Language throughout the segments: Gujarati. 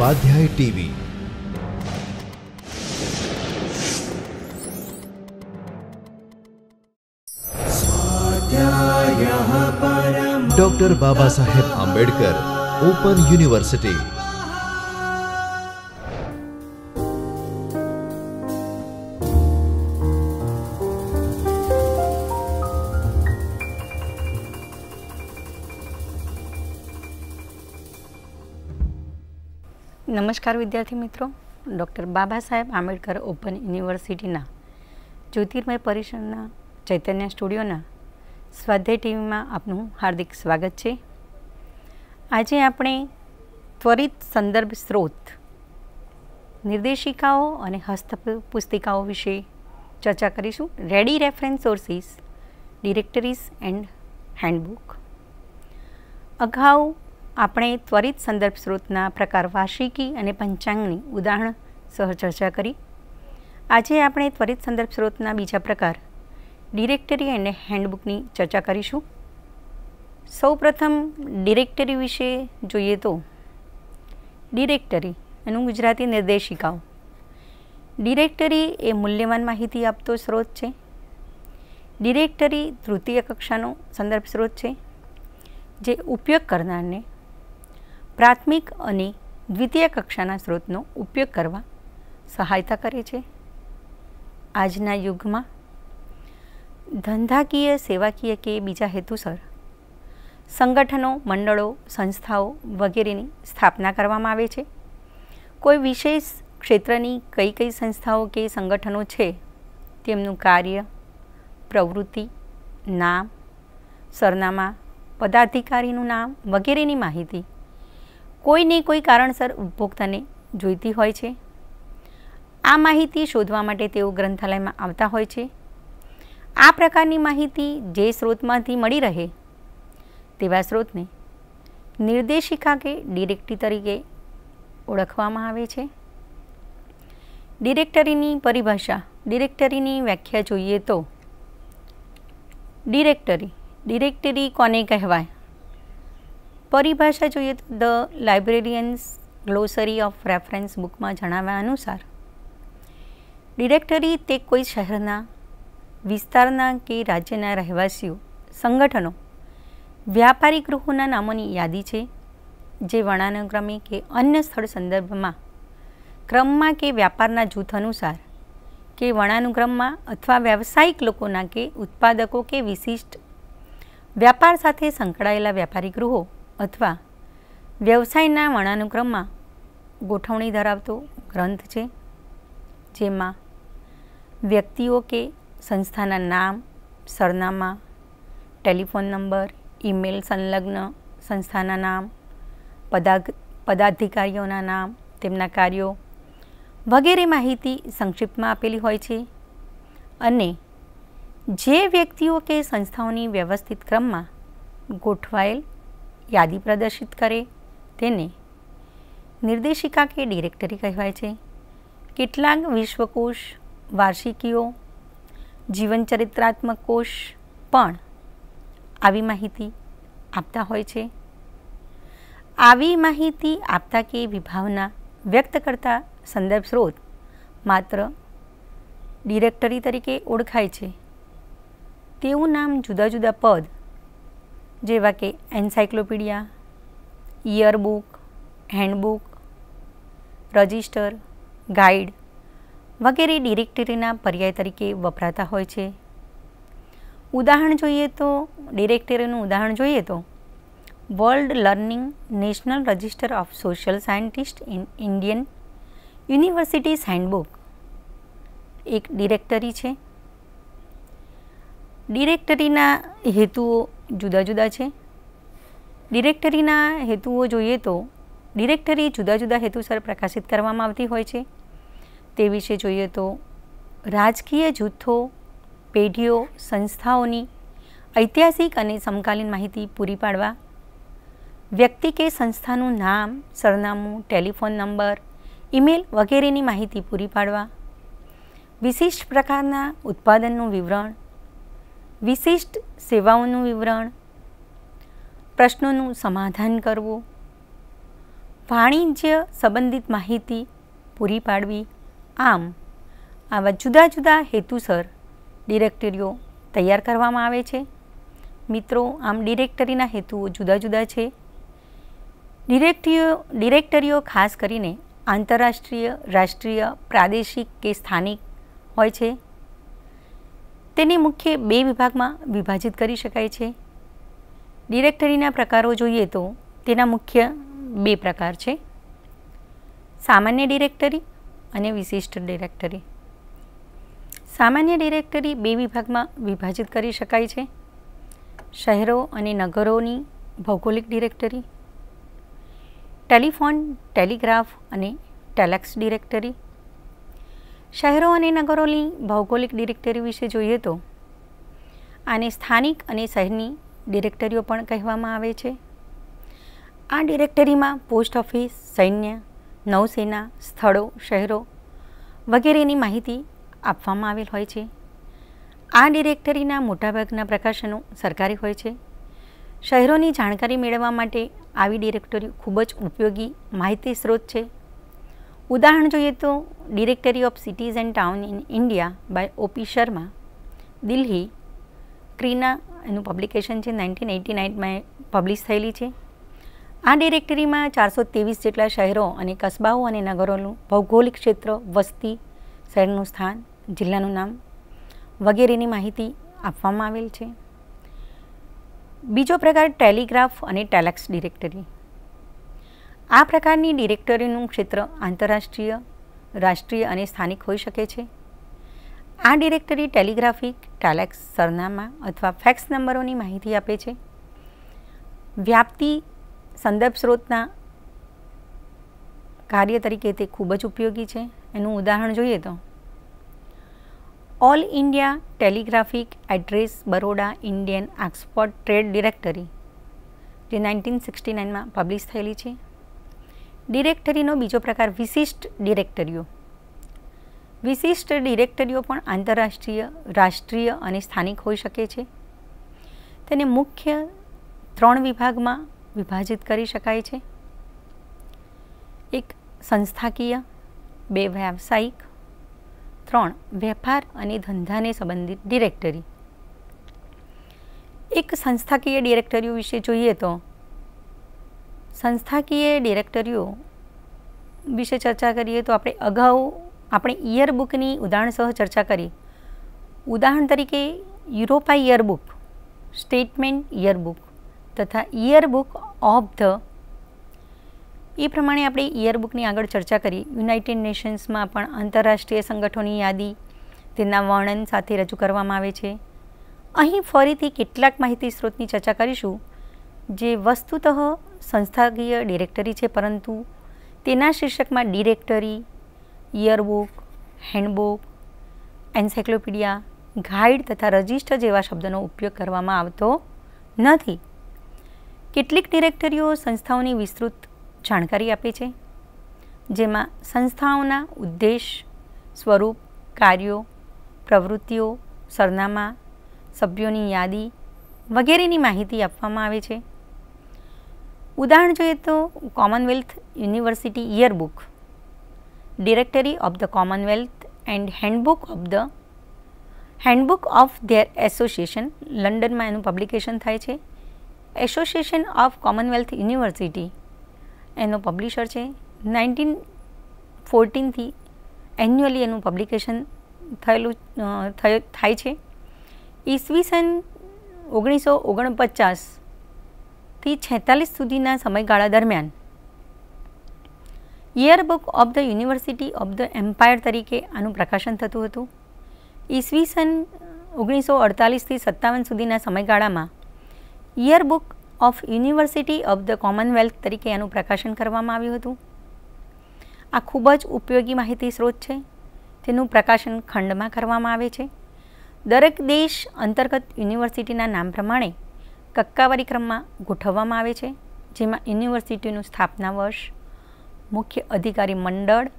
स्वाध्याय TV doctor Baba Saheb Ambedkar open university નમસ્કાર વિદ્યાર્થી મિત્રો ડૉક્ટર બાબા સાહેબ આંબેડકર ઓપન યુનિવર્સિટીના જ્યોતિર્મય પરિષદના ચૈતન્ય સ્ટુડિયોના સ્વાધ્યાય ટીવીમાં આપનું હાર્દિક સ્વાગત છે આજે આપણે ત્વરિત સંદર્ભ સ્ત્રોત નિર્દેશિકાઓ અને પુસ્તિકાઓ વિશે ચર્ચા કરીશું ready reference sources directories and handbook અગાઉ આપણે ત્વરિત સંદર્ભ સ્ત્રોતના પ્રકાર વાર્ષિકી અને પંચાંગની ઉદાહરણ સહ ચર્ચા કરી આજે આપણે ત્વરિત સંદર્ભ સ્રોતના બીજા પ્રકાર ડિરેક્ટરી અને હેન્ડબુકની ચર્ચા કરીશું સૌપ્રથમ ડિરેક્ટરી વિશે જોઈએ તો ડિરેક્ટરી એનું ગુજરાતી નિર્દેશિકાઓ ડિરેક્ટરી એ મૂલ્યવાન માહિતી આપતો સ્ત્રોત છે ડિરેક્ટરી તૃતીય કક્ષાનો સંદર્ભ સ્ત્રોત છે જે ઉપયોગ કરનારને પ્રાથમિક અને દ્વિતીય કક્ષાના સ્ત્રોતનો ઉપયોગ કરવા સહાયતા કરે છે આજના યુગમાં ધંધાકીય સેવાકીય કે બીજા હેતુસર સંગઠનો મંડળો સંસ્થાઓ વગેરેની સ્થાપના કરવામાં આવે છે કોઈ વિશેષ ક્ષેત્રની કઈ કઈ સંસ્થાઓ કે સંગઠનો છે તેમનું કાર્ય પ્રવૃત્તિ નામ સરનામા પદાધિકારીનું નામ વગેરેની માહિતી કોઈને કોઈ કારણસર ઉપભોક્તાને જોઈતી હોય છે આ માહિતી શોધવા માટે તેઓ ગ્રંથાલયમાં આવતા હોય છે આ પ્રકારની માહિતી જે સ્ત્રોતમાંથી મળી રહે તેવા સ્ત્રોતને નિર્દેશિકા કે ડિરેક્ટરી તરીકે ઓળખવામાં આવે છે ડિરેક્ટરીની પરિભાષા ડિરેક્ટરીની વ્યાખ્યા જોઈએ તો ડિરેક્ટરી ડિરેક્ટરી કોને કહેવાય પરિભાષા જોઈએ તો the librarians glossary of reference બુકમાં જણાવ્યા અનુસાર ડિરેક્ટરી તે કોઈ શહેરના વિસ્તારના કે રાજ્યના રહેવાસીઓ સંગઠનો વ્યાપારી ગૃહોના નામોની યાદી છે જે વર્ણાનુક્રમે કે અન્ય સ્થળ સંદર્ભમાં ક્રમમાં કે વ્યાપારના જૂથ અનુસાર કે વર્ણાનુક્રમમાં અથવા વ્યવસાયિક લોકોના કે ઉત્પાદકો કે વિશિષ્ટ વ્યાપાર સાથે સંકળાયેલા વ્યાપારી ગૃહો અથવા વ્યવસાયના વર્ણાનુક્રમમાં ગોઠવણી ધરાવતો ગ્રંથ છે જેમાં વ્યક્તિઓ કે સંસ્થાના નામ સરનામા ટેલિફોન નંબર ઈમેલ સંલગ્ન સંસ્થાના નામ પદા પદાધિકારીઓના નામ તેમના કાર્યો વગેરે માહિતી સંક્ષિપ્તમાં આપેલી હોય છે અને જે વ્યક્તિઓ કે સંસ્થાઓની વ્યવસ્થિત ક્રમમાં ગોઠવાયેલ યાદી પ્રદર્શિત કરે તેને નિર્દેશિકા કે ડિરેક્ટરી કહેવાય છે કેટલાક વિશ્વકોશ વાર્ષિકીઓ જીવનચરિત્રાત્મક કોષ પણ આવી માહિતી આપતા હોય છે આવી માહિતી આપતા કે વિભાવના વ્યક્ત કરતા સંદર્ભ સ્ત્રોત માત્ર ડિરેક્ટરી તરીકે ઓળખાય છે તેવું નામ જુદા જુદા પદ જેવા કે encyclopedia yearbook handbook register guide વગેરે ડિરેક્ટરીના પર્યાય તરીકે વપરાતા હોય છે ઉદાહરણ જોઈએ તો ડિરેક્ટરીનું ઉદાહરણ જોઈએ તો world learning national register of social scientist in Indian universities handbook એક ડિરેક્ટરી છે ડિરેક્ટરીના હેતુઓ જુદા જુદા છે ડિરેક્ટરીના હેતુઓ જોઈએ તો ડિરેક્ટરી જુદા જુદા હેતુસર પ્રકાશિત કરવામાં આવતી હોય છે તે વિશે જોઈએ તો રાજકીય જૂથો પેઢીઓ સંસ્થાઓની ઐતિહાસિક અને સમકાલીન માહિતી પૂરી પાડવા વ્યક્તિ કે સંસ્થાનું નામ સરનામું ટેલિફોન નંબર ઈમેલ વગેરેની માહિતી પૂરી પાડવા વિશિષ્ટ પ્રકારના ઉત્પાદનનું વિવરણ વિશિષ્ટ સેવાઓનું વિવરણ પ્રશ્નોનું સમાધાન કરવું વાણિજ્ય સંબંધિત માહિતી પૂરી પાડવી આમ આવા જુદા જુદા હેતુસર ડિરેક્ટરીઓ તૈયાર કરવામાં આવે છે મિત્રો આમ ડિરેક્ટરીના હેતુઓ જુદા જુદા છે ડિરેક્ટરીઓ ડિરેક્ટરીઓ ખાસ કરીને આંતરરાષ્ટ્રીય રાષ્ટ્રીય પ્રાદેશિક કે સ્થાનિક હોય છે તેને મુખ્ય બે વિભાગમાં વિભાજિત કરી શકાય છે ડિરેક્ટરીના પ્રકારો જોઈએ તો તેના મુખ્ય બે પ્રકાર છે સામાન્ય ડિરેક્ટરી અને વિશિષ્ટ ડિરેક્ટરી સામાન્ય ડિરેક્ટરી બે વિભાગમાં વિભાજિત કરી શકાય છે શહેરો અને નગરોની ભૌગોલિક ડિરેક્ટરી ટેલિફોન ટેલિગ્રાફ અને ટેલેક્સ ડિરેક્ટરી શહેરો અને નગરોની ભૌગોલિક ડિરેક્ટરી વિશે જોઈએ તો આને સ્થાનિક અને શહેરની ડિરેક્ટરીઓ પણ કહેવામાં આવે છે આ ડિરેક્ટરીમાં પોસ્ટ ઓફિસ સૈન્ય નૌસેના સ્થળો શહેરો વગેરેની માહિતી આપવામાં આવેલ હોય છે આ ડિરેક્ટરીના મોટાભાગના પ્રકાશનો સરકારી હોય છે શહેરોની જાણકારી મેળવવા માટે આવી ડિરેક્ટરી ખૂબ જ ઉપયોગી માહિતી સ્ત્રોત છે ઉદાહરણ જોઈએ તો directory of cities and town in India by O P Sharma Delhi ક્રીના એનું પબ્લિકેશન છે નાઇન્ટીન એટી નાઇનમાં પબ્લિશ થયેલી છે આ ડિરેક્ટરીમાં ચારસો ત્રેવીસ જેટલા શહેરો અને કસ્બાઓ અને નગરોનું ભૌગોલિક ક્ષેત્ર વસ્તી શહેરનું સ્થાન જિલ્લાનું નામ વગેરેની માહિતી આપવામાં આવેલ છે બીજો પ્રકાર ટેલિગ્રાફ અને ટેલેક્સ ડિરેક્ટરી આ પ્રકારની ડિરેક્ટરીનું ક્ષેત્ર આંતરરાષ્ટ્રીય રાષ્ટ્રીય અને સ્થાનિક હોઈ શકે છે આ ડિરેક્ટરી ટેલિગ્રાફિક ટાલેક્સ સરનામા અથવા ફેક્સ નંબરોની માહિતી આપે છે વ્યાપ્તિ સંદર્ભ સ્ત્રોતના કાર્ય તરીકે તે ખૂબ જ ઉપયોગી છે એનું ઉદાહરણ જોઈએ તો all India telegraphic address Baroda Indian export trade directory જે નાઇન્ટીન સિક્સટી નાઇનમાં પબ્લિશ થયેલી છે ડિરેક્ટરીનો બીજો પ્રકાર વિશિષ્ટ ડિરેક્ટરીઓ વિશિષ્ટ ડિરેક્ટરીઓ પણ આંતરરાષ્ટ્રીય રાષ્ટ્રીય અને સ્થાનિક હોઈ શકે છે તેને મુખ્ય ત્રણ વિભાગમાં વિભાજિત કરી શકાય છે એક સંસ્થાકીય બે વ્યાવસાયિક ત્રણ વેપાર અને ધંધાને સંબંધિત ડિરેક્ટરી એક સંસ્થાકીય ડિરેક્ટરીઓ વિશે જોઈએ તો સંસ્થાકીય ડિરેક્ટરીઓ વિશે ચર્ચા કરીએ તો આપણે અગાઉ આપણે ઇયરબુકની ઉદાહરણ સહ ચર્ચા કરી ઉદાહરણ તરીકે યુરોપા ઇયરબુક સ્ટેટમેન્ટ ઇયરબુક તથા ઇયરબુક ઓફ ધ એ પ્રમાણે આપણે ઇયરબુકની આગળ ચર્ચા કરી યુનાઇટેડ નેશન્સમાં પણ આંતરરાષ્ટ્રીય સંગઠનોની યાદી તેના વર્ણન સાથે રજૂ કરવામાં આવે છે અહીં ફરીથી કેટલાક માહિતી સ્ત્રોતની ચર્ચા કરીશું જે વસ્તુતઃ સંસ્થાકીય ડિરેક્ટરી છે પરંતુ તેના શીર્ષકમાં directory yearbook handbook encyclopedia guide તથા રજિસ્ટર જેવા શબ્દનો ઉપયોગ કરવામાં આવતો નથી કેટલીક ડિરેક્ટરીઓ સંસ્થાઓની વિસ્તૃત જાણકારી આપે છે જેમાં સંસ્થાઓના ઉદ્દેશ સ્વરૂપ કાર્યો પ્રવૃત્તિઓ સરનામા સભ્યોની યાદી વગેરેની માહિતી આપવામાં આવે છે ઉદાહરણ જોઈએ તો Commonwealth university yearbook directory of the Commonwealth and handbook of the handbook of their association લંડનમાં એનું પબ્લિકેશન થાય છે એસોસિએશન ઓફ કોમનવેલ્થ યુનિવર્સિટી એનો પબ્લિશર છે નાઇન્ટીન ફોર્ટીનથી એન્યુઅલી એનું પબ્લિકેશન થયેલું થાય છે ઈસવીસન ઓગણીસો ઓગણપચાસ થી છેતાલીસ સુધીના સમયગાળા દરમિયાન yearbook of the university of the empire તરીકે આનું પ્રકાશન થતું હતું ઈસવીસન ઓગણીસો અડતાલીસથી સત્તાવન સુધીના સમયગાળામાં yearbook of university of the Commonwealth તરીકે આનું પ્રકાશન કરવામાં આવ્યું હતું આ ખૂબ જ ઉપયોગી માહિતી સ્ત્રોત છે તેનું પ્રકાશન ખંડમાં કરવામાં આવે છે દરેક દેશ અંતર્ગત યુનિવર્સિટીના નામ પ્રમાણે કક્કાવારી ક્રમમાં ગોઠવવામાં આવે છે જેમાં યુનિવર્સિટીનું સ્થાપના વર્ષ મુખ્ય અધિકારી મંડળ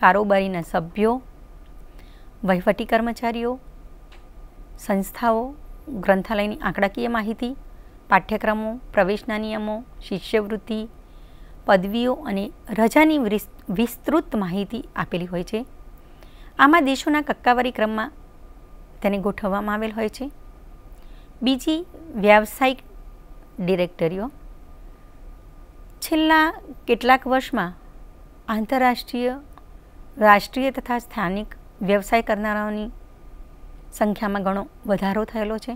કારોબારીના સભ્યો વહીવટી કર્મચારીઓ સંસ્થાઓ ગ્રંથાલયની આંકડાકીય માહિતી પાઠ્યક્રમો પ્રવેશના નિયમો શિષ્યવૃત્તિ પદવીઓ અને રજાની વિસ્તૃત માહિતી આપેલી હોય છે આમાં દેશોના કક્કાવારી ક્રમમાં તેને ગોઠવવામાં આવેલ હોય છે બીજી વ્યાવસાયિક ડિરેક્ટરીઓ છેલ્લા કેટલાક વર્ષમાં આંતરરાષ્ટ્રીય રાષ્ટ્રીય તથા સ્થાનિક વ્યવસાય કરનારાઓની સંખ્યામાં ઘણો વધારો થયેલો છે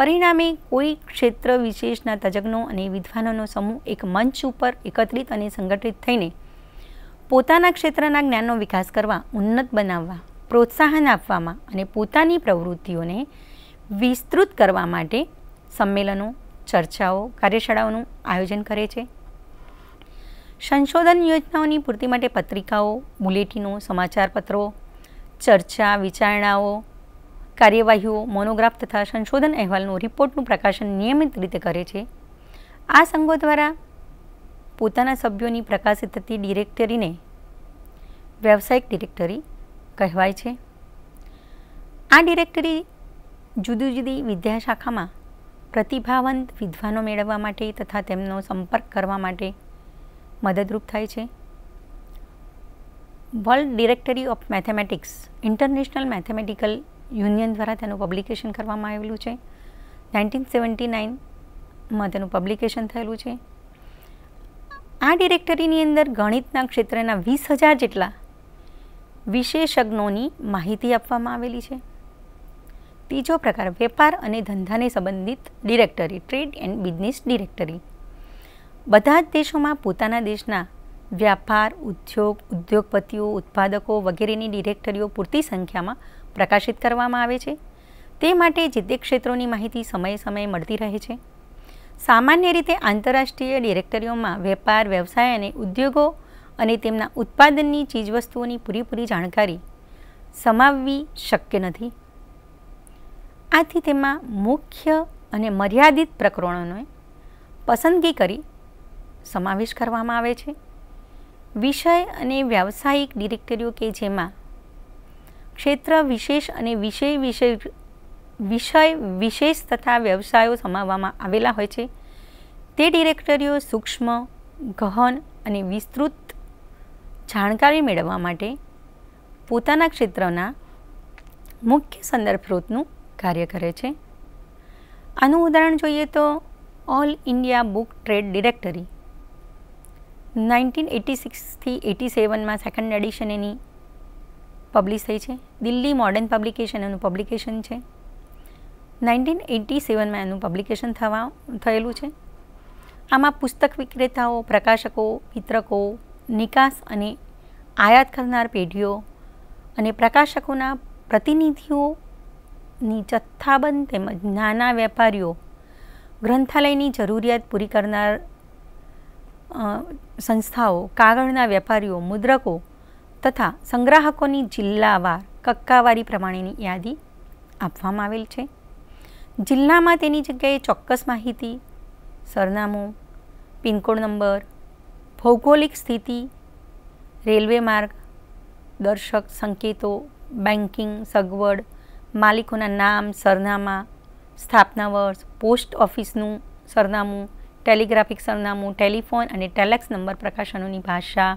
પરિણામે કોઈ ક્ષેત્ર વિશેષના તજજ્ઞો અને વિદ્વાનોનો સમૂહ એક મંચ ઉપર એકત્રિત અને સંગઠિત થઈને પોતાના ક્ષેત્રના જ્ઞાનનો વિકાસ કરવા ઉન્નત બનાવવા પ્રોત્સાહન આપવામાં અને પોતાની પ્રવૃત્તિઓને વિસ્તૃત કરવા માટે સંમેલનો ચર્ચાઓ કાર્યશાળાઓનું આયોજન કરે છે સંશોધન યોજનાઓની પૂર્તિ માટે પત્રિકાઓ બુલેટિનો સમાચારપત્રો ચર્ચા વિચારણાઓ કાર્યવાહીઓ મોનોગ્રાફ તથા સંશોધન અહેવાલનું રિપોર્ટનું પ્રકાશન નિયમિત રીતે કરે છે આ સંઘો દ્વારા પોતાના સભ્યોની પ્રકાશિત થતી ડિરેક્ટરીને વ્યવસાયિક ડિરેક્ટરી કહેવાય છે આ ડિરેક્ટરી જુદી જુદી વિદ્યાશાખામાં પ્રતિભાવંત વિદ્વાનો મેળવવા માટે તથા તેમનો સંપર્ક કરવા માટે મદદરૂપ થાય છે world directory of mathematics international mathematical union દ્વારા તેનું પબ્લિકેશન કરવામાં આવેલું છે નાઇન્ટીન સેવન્ટી નાઇનમાં તેનું પબ્લિકેશન થયેલું છે આ ડિરેક્ટરીની અંદર ગણિતના ક્ષેત્રના વીસ હજાર જેટલા વિશેષજ્ઞોની માહિતી આપવામાં આવેલી છે ત્રીજો પ્રકાર વેપાર અને ધંધાને સંબંધિત directory trade and business directory બધા જ દેશોમાં પોતાના દેશના વ્યાપાર ઉદ્યોગ ઉદ્યોગપતિઓ ઉત્પાદકો વગેરેની ડિરેક્ટરીઓ પૂરતી સંખ્યામાં પ્રકાશિત કરવામાં આવે છે તે માટે જે તે ક્ષેત્રોની માહિતી સમયે સમયે મળતી રહે છે સામાન્ય રીતે આંતરરાષ્ટ્રીય ડિરેક્ટરીઓમાં વેપાર વ્યવસાય અને ઉદ્યોગો અને તેમના ઉત્પાદનની ચીજવસ્તુઓની પૂરેપૂરી જાણકારી સમાવવી શક્ય નથી આથી તેમાં મુખ્ય અને મર્યાદિત પ્રકરણોને પસંદગી કરી સમાવેશ કરવામાં આવે છે વિષય અને વ્યાવસાયિક ડિરેક્ટરીઓ કે જેમાં ક્ષેત્ર વિશેષ અને વિષય વિષય વિષય વિશેષ તથા વ્યવસાયો સમાવવામાં આવેલા હોય છે તે ડિરેક્ટરીઓ સૂક્ષ્મ ગહન અને વિસ્તૃત જાણકારી મેળવવા માટે પોતાના ક્ષેત્રના મુખ્ય સંદર્ભ સ્ત્રોતનું કાર્ય કરે છે આનું ઉદાહરણ જોઈએ તો all India book trade directory nineteen eighty સિક્સથી એટી સેવનમાં સેકન્ડ એડિશન એની પબ્લિશ થઈ છે દિલ્હી મોડર્ન પબ્લિકેશન એનું પબ્લિકેશન છે નાઇન્ટીન એટી સેવનમાં એનું પબ્લિકેશન થવા થયેલું છે આમાં પુસ્તક વિક્રેતાઓ પ્રકાશકો વિતરકો નિકાસ અને આયાત કરનાર પેઢીઓ અને પ્રકાશકોના પ્રતિનિધિઓ ની જથ્થાબંધ તેમજ નાના વેપારીઓ ગ્રંથાલયની જરૂરિયાત પૂરી કરનાર સંસ્થાઓ કાગળના વેપારીઓ મુદ્રકો તથા સંગ્રાહકોની જિલ્લાવાર કક્કાવારી પ્રમાણેની યાદી આપવામાં આવેલ છે જિલ્લામાં તેની જગ્યાએ ચોક્કસ માહિતી સરનામું પિનકોડ નંબર ભૌગોલિક સ્થિતિ રેલવે માર્ગ દર્શક સંકેતો બેન્કિંગ સગવડ માલિકોના નામ સરનામા સ્થાપના વર્ષ પોસ્ટ ઓફિસનું સરનામું ટેલિગ્રાફિક સરનામું ટેલિફોન અને ટેલેક્સ નંબર પ્રકાશનોની ભાષા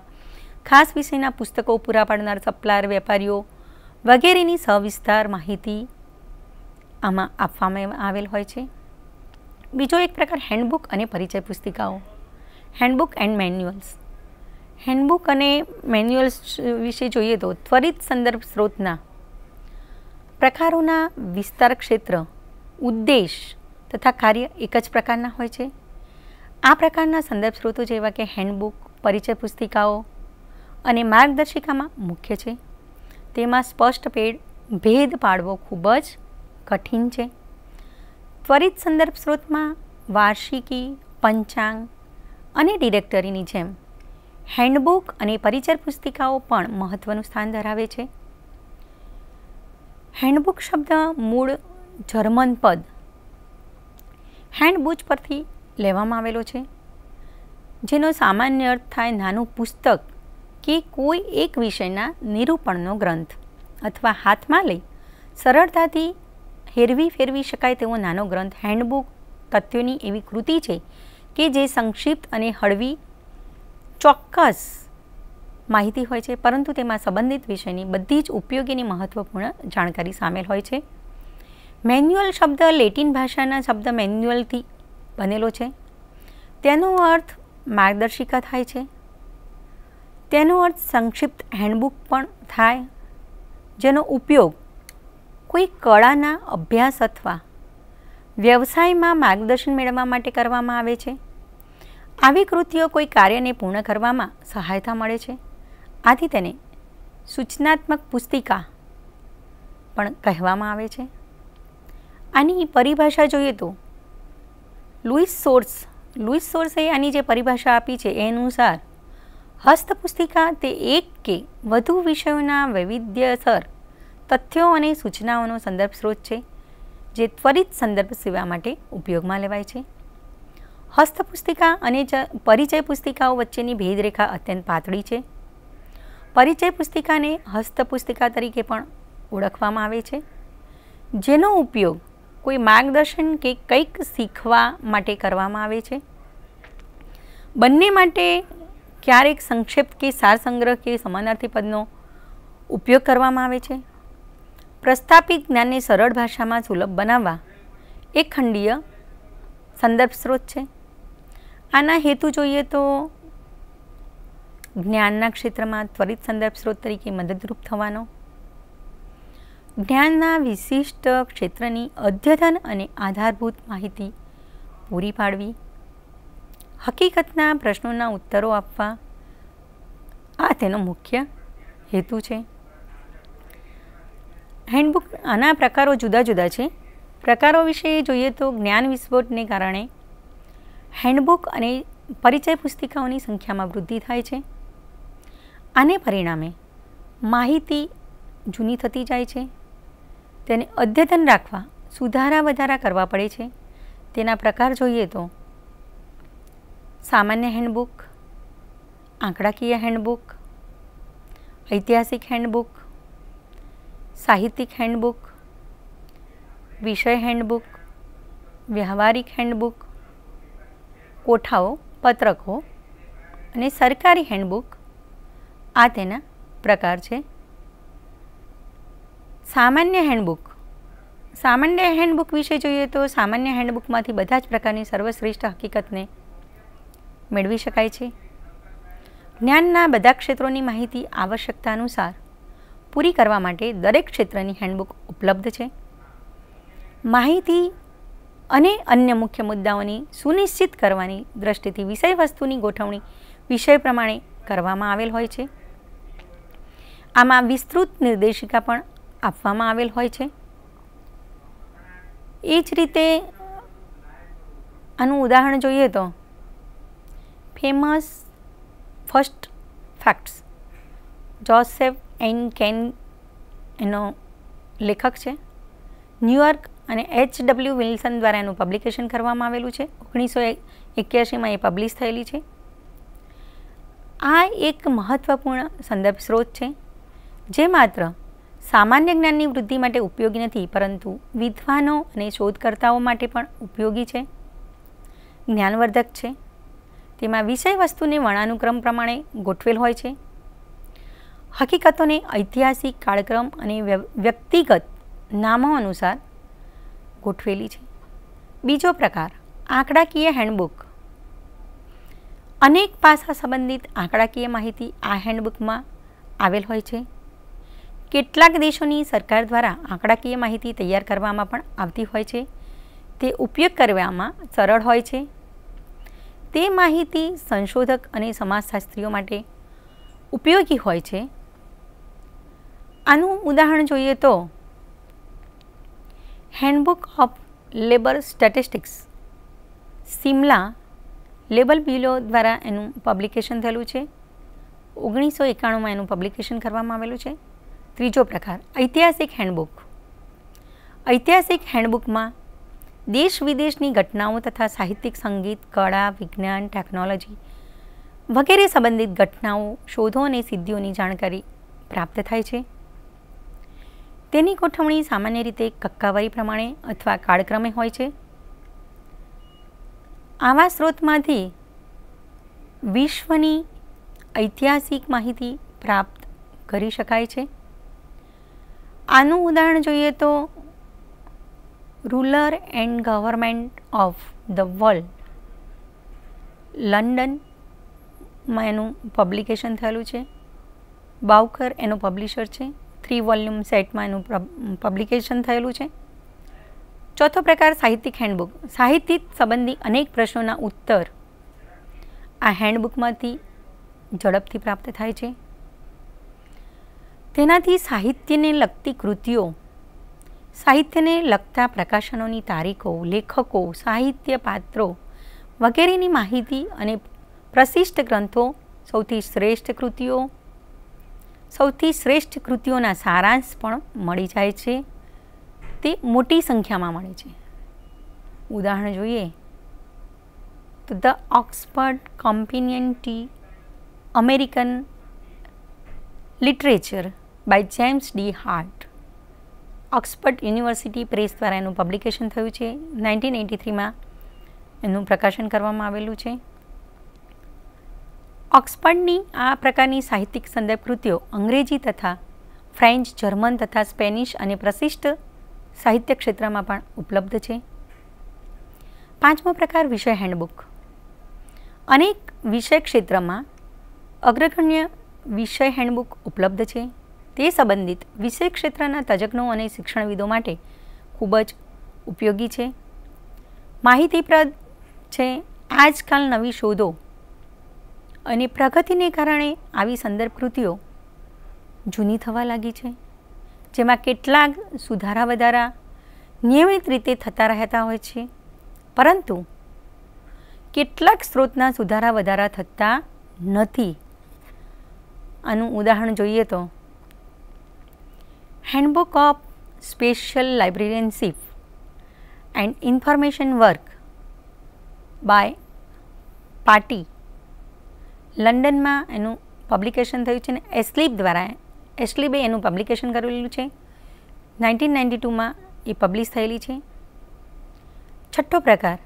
ખાસ વિષયના પુસ્તકો પૂરા પાડનાર સપ્લાયર વેપારીઓ વગેરેની સવિસ્તાર માહિતી આમાં આપવામાં આવેલ હોય છે બીજો એક પ્રકાર હેન્ડબુક અને પરિચય પુસ્તિકાઓ હેન્ડબુક એન્ડ મેન્યુઅલ્સ હેન્ડબુક અને મેન્યુઅલ્સ વિશે જોઈએ તો ત્વરિત સંદર્ભ સ્ત્રોતના પ્રકારોના વિસ્તાર ક્ષેત્ર ઉદ્દેશ તથા કાર્ય એક જ પ્રકારના હોય છે આ પ્રકારના સંદર્ભ સ્ત્રોતો જેવા કે હેન્ડબુક પરિચય પુસ્તિકાઓ અને માર્ગદર્શિકામાં મુખ્ય છે તેમાં સ્પષ્ટ પેડ ભેદ પાડવો ખૂબ જ કઠિન છે ત્વરિત સંદર્ભ સ્ત્રોતમાં વાર્ષિકી પંચાંગ અને ડિરેક્ટરીની જેમ હેન્ડબુક અને પરિચય પુસ્તિકાઓ પણ મહત્ત્વનું સ્થાન ધરાવે છે હેન્ડબુક શબ્દ મૂળ જર્મન પદ હેન્ડબુચ પરથી લેવામાં આવેલો છે જેનો સામાન્ય અર્થ થાય નાનું પુસ્તક કે કોઈ એક વિષયના નિરૂપણનો ગ્રંથ અથવા હાથમાં લઈ સરળતાથી હેરવી ફેરવી શકાય તેવો નાનો ગ્રંથ હેન્ડબુક તથ્યોની એવી કૃતિ છે કે જે સંક્ષિપ્ત અને હળવી ચોક્કસ માહિતી હોય છે પરંતુ તેમાં સંબંધિત વિષયની બધી જ ઉપયોગીની મહત્વપૂર્ણ જાણકારી સામેલ હોય છે મેન્યુઅલ શબ્દ લેટિન ભાષાના શબ્દ મેન્યુઅલથી બનેલો છે તેનો અર્થ માર્ગદર્શિકા થાય છે તેનો અર્થ સંક્ષિપ્ત હેન્ડબુક પણ થાય જેનો ઉપયોગ કોઈ કળાના અભ્યાસ અથવા વ્યવસાયમાં માર્ગદર્શન મેળવવા માટે કરવામાં આવે છે આવી કૃતિઓ કોઈ કાર્યને પૂર્ણ કરવામાં સહાયતા મળે છે આથી તેને સૂચનાત્મક પુસ્તિકા પણ કહેવામાં આવે છે આની પરિભાષા જોઈએ તો લુઈસ સોર્સ લુઈસ સોર્સે આની જે પરિભાષા આપી છે એ અનુસાર હસ્તપુસ્તિકા તે એક કે વધુ વિષયોના વૈવિધ્યસર તથ્યો અને સૂચનાઓનો સંદર્ભ સ્ત્રોત છે જે ત્વરિત સંદર્ભ સેવા માટે ઉપયોગમાં લેવાય છે હસ્તપુસ્તિકા અને પરિચય પુસ્તિકાઓ વચ્ચેની ભેદરેખા અત્યંત પાતળી છે પરિચય પુસ્તિકાને હસ્તપુસ્તિકા તરીકે પણ ઓળખવામાં આવે છે જેનો ઉપયોગ કોઈ માર્ગદર્શન કે કંઈક શીખવા માટે કરવામાં આવે છે બંને માટે ક્યારેક સંક્ષેપ કે સાર સંગ્રહ કે સમાનાર્થી પદનો ઉપયોગ કરવામાં આવે છે પ્રસ્થાપિત જ્ઞાનને સરળ ભાષામાં સુલભ બનાવવા એક ખંડીય સંદર્ભ સ્ત્રોત છે આના હેતુ જોઈએ તો જ્ઞાનના ક્ષેત્રમાં ત્વરિત સંદર્ભ સ્ત્રોત તરીકે મદદરૂપ થવાનો જ્ઞાનના વિશિષ્ટ ક્ષેત્રની અદ્યતન અને આધારભૂત માહિતી પૂરી પાડવી હકીકતના પ્રશ્નોના ઉત્તરો આપવા આ તેનો મુખ્ય હેતુ છે હેન્ડબુક આના પ્રકારો જુદા જુદા છે પ્રકારો વિશે જોઈએ તો જ્ઞાન વિસ્ફોટને કારણે હેન્ડબુક અને પરિચય પુસ્તિકાઓની સંખ્યામાં વૃદ્ધિ થાય છે આને પરિણામે માહિતી જૂની થતી જાય છે તેને અદ્યતન રાખવા સુધારા વધારા કરવા પડે છે તેના પ્રકાર જોઈએ તો સામાન્ય હેન્ડબુક આંકડાકીય હેન્ડબુક ઐતિહાસિક હેન્ડબુક સાહિત્યિક હેન્ડબુક વિષય હેન્ડબુક વ્યવહારિક હેન્ડબુક કોઠાઓ પત્રકો અને સરકારી હેન્ડબુક આ તેના પ્રકાર છે સામાન્ય હેન્ડબુક સામાન્ય હેન્ડબુક વિશે જોઈએ તો સામાન્ય હેન્ડબુકમાંથી બધા જ પ્રકારની સર્વશ્રેષ્ઠ હકીકતને મેળવી શકાય છે જ્ઞાનના બધા ક્ષેત્રોની માહિતી આવશ્યકતા અનુસાર પૂરી કરવા માટે દરેક ક્ષેત્રની હેન્ડબુક ઉપલબ્ધ છે માહિતી અને અન્ય મુખ્ય મુદ્દાઓની સુનિશ્ચિત કરવાની દ્રષ્ટિથી વિષય વસ્તુની ગોઠવણી વિષય પ્રમાણે કરવામાં આવેલ હોય છે આમાં વિસ્તૃત નિર્દેશિકા પણ આપવામાં આવેલ હોય છે એ જ રીતે આનું ઉદાહરણ જોઈએ તો famous first facts Joseph N Kane એનો લેખક છે ન્યુયોર્ક અને એચ ડબલ્યુ વિલ્સન દ્વારા એનું પબ્લિકેશન કરવામાં આવેલું છે ઓગણીસો એક્યાસીમાં એ પબ્લિશ થયેલી છે આ એક મહત્ત્વપૂર્ણ સંદર્ભ સ્ત્રોત છે જે માત્ર સામાન્ય જ્ઞાનની વૃદ્ધિ માટે ઉપયોગી નથી પરંતુ વિદ્વાનો અને શોધકર્તાઓ માટે પણ ઉપયોગી છે જ્ઞાનવર્ધક છે તેમાં વિષય વસ્તુને વર્ણાનુક્રમ પ્રમાણે ગોઠવેલ હોય છે હકીકતોને ઐતિહાસિક કાળક્રમ અને વ્યક્તિગત નામો અનુસાર ગોઠવેલી છે બીજો પ્રકાર આંકડાકીય હેન્ડબુક અનેક પાસા સંબંધિત આંકડાકીય માહિતી આ હેન્ડબુકમાં આવેલ હોય છે કેટલાક દેશોની સરકાર દ્વારા આંકડાકીય માહિતી તૈયાર કરવામાં પણ આવતી હોય છે તે ઉપયોગ કરવામાં સરળ હોય છે તે માહિતી સંશોધક અને સમાજશાસ્ત્રીઓ માટે ઉપયોગી હોય છે આનું ઉદાહરણ જોઈએ તો handbook of labour statistics Simla labour bureau દ્વારા એનું પબ્લિકેશન થયેલું છે ઓગણીસો એકાણુંમાં એનું પબ્લિકેશન કરવામાં આવેલું છે ત્રીજો પ્રકાર ઐતિહાસિક હેન્ડબુક ઐતિહાસિક હેન્ડબુકમાં દેશ વિદેશની ઘટનાઓ તથા સાહિત્યિક સંગીત કળા વિજ્ઞાન ટેકનોલોજી વગેરે સંબંધિત ઘટનાઓ શોધો અને સિદ્ધિઓની જાણકારી પ્રાપ્ત થાય છે તેની ગોઠવણી સામાન્ય રીતે કક્કાવારી પ્રમાણે અથવા કાળક્રમે હોય છે આવા સ્ત્રોતમાંથી વિશ્વની ઐતિહાસિક માહિતી પ્રાપ્ત કરી શકાય છે આનું ઉદાહરણ જોઈએ તો ruler and government of the world લંડનમાં એનું પબ્લિકેશન થયેલું છે બાવકર એનું પબ્લિશર છે થ્રી વોલ્યુમ સેટમાં એનું પબ્લિકેશન થયેલું છે ચોથો પ્રકાર સાહિત્યિક હેન્ડબુક સાહિત્યિક સંબંધી અનેક પ્રશ્નોના ઉત્તર આ હેન્ડબુકમાંથી ઝડપથી પ્રાપ્ત થાય છે તેનાથી સાહિત્યને લગતી કૃતિઓ સાહિત્યને લગતા પ્રકાશનોની તારીખો લેખકો સાહિત્ય પાત્રો વગેરેની માહિતી અને પ્રશિષ્ટ ગ્રંથો સૌથી શ્રેષ્ઠ કૃતિઓ સૌથી શ્રેષ્ઠ કૃતિઓના સારાંશ પણ મળી જાય છે તે મોટી સંખ્યામાં મળે છે ઉદાહરણ જોઈએ તો the Oxford companion American literature by James D Hart Oxford university press દ્વારા એનું પબ્લિકેશન થયું છે નાઇન્ટીન એટી થ્રીમાં એનું પ્રકાશન કરવામાં આવેલું છે ઓક્સફર્ડની આ પ્રકારની સાહિત્યિક સંદર્ભ કૃતિઓ અંગ્રેજી તથા ફ્રેન્ચ જર્મન તથા સ્પેનિશ અને પ્રશિષ્ટ સાહિત્ય ક્ષેત્રમાં પણ ઉપલબ્ધ છે પાંચમો પ્રકાર વિષય હેન્ડબુક અનેક વિષય ક્ષેત્રમાં અગ્રગણ્ય વિષય હેન્ડબુક ઉપલબ્ધ છે તે સંબંધિત વિષય ક્ષેત્રના તજજ્ઞો અને શિક્ષણવિદો માટે ખૂબ જ ઉપયોગી છે માહિતીપ્રદ છે આજકાલ નવી શોધો અને પ્રગતિને કારણે આવી સંદર્ભ કૃતિઓ જૂની થવા લાગી છે જેમાં કેટલાક સુધારા વધારા નિયમિત રીતે થતા રહેતા હોય છે પરંતુ કેટલાક સ્ત્રોતના સુધારા વધારા થતા નથી આનું ઉદાહરણ જોઈએ તો handbook of special librarianship and information work by party લંડનમાં એનું પબ્લિકેશન થયું છે ને એસ્લીપ e દ્વારા e એસ્લીબે એનું પબ્લિકેશન કરેલું છે નાઇન્ટીન નાઇન્ટી ટુમાં એ પબ્લિશ થયેલી છે છઠ્ઠો પ્રકાર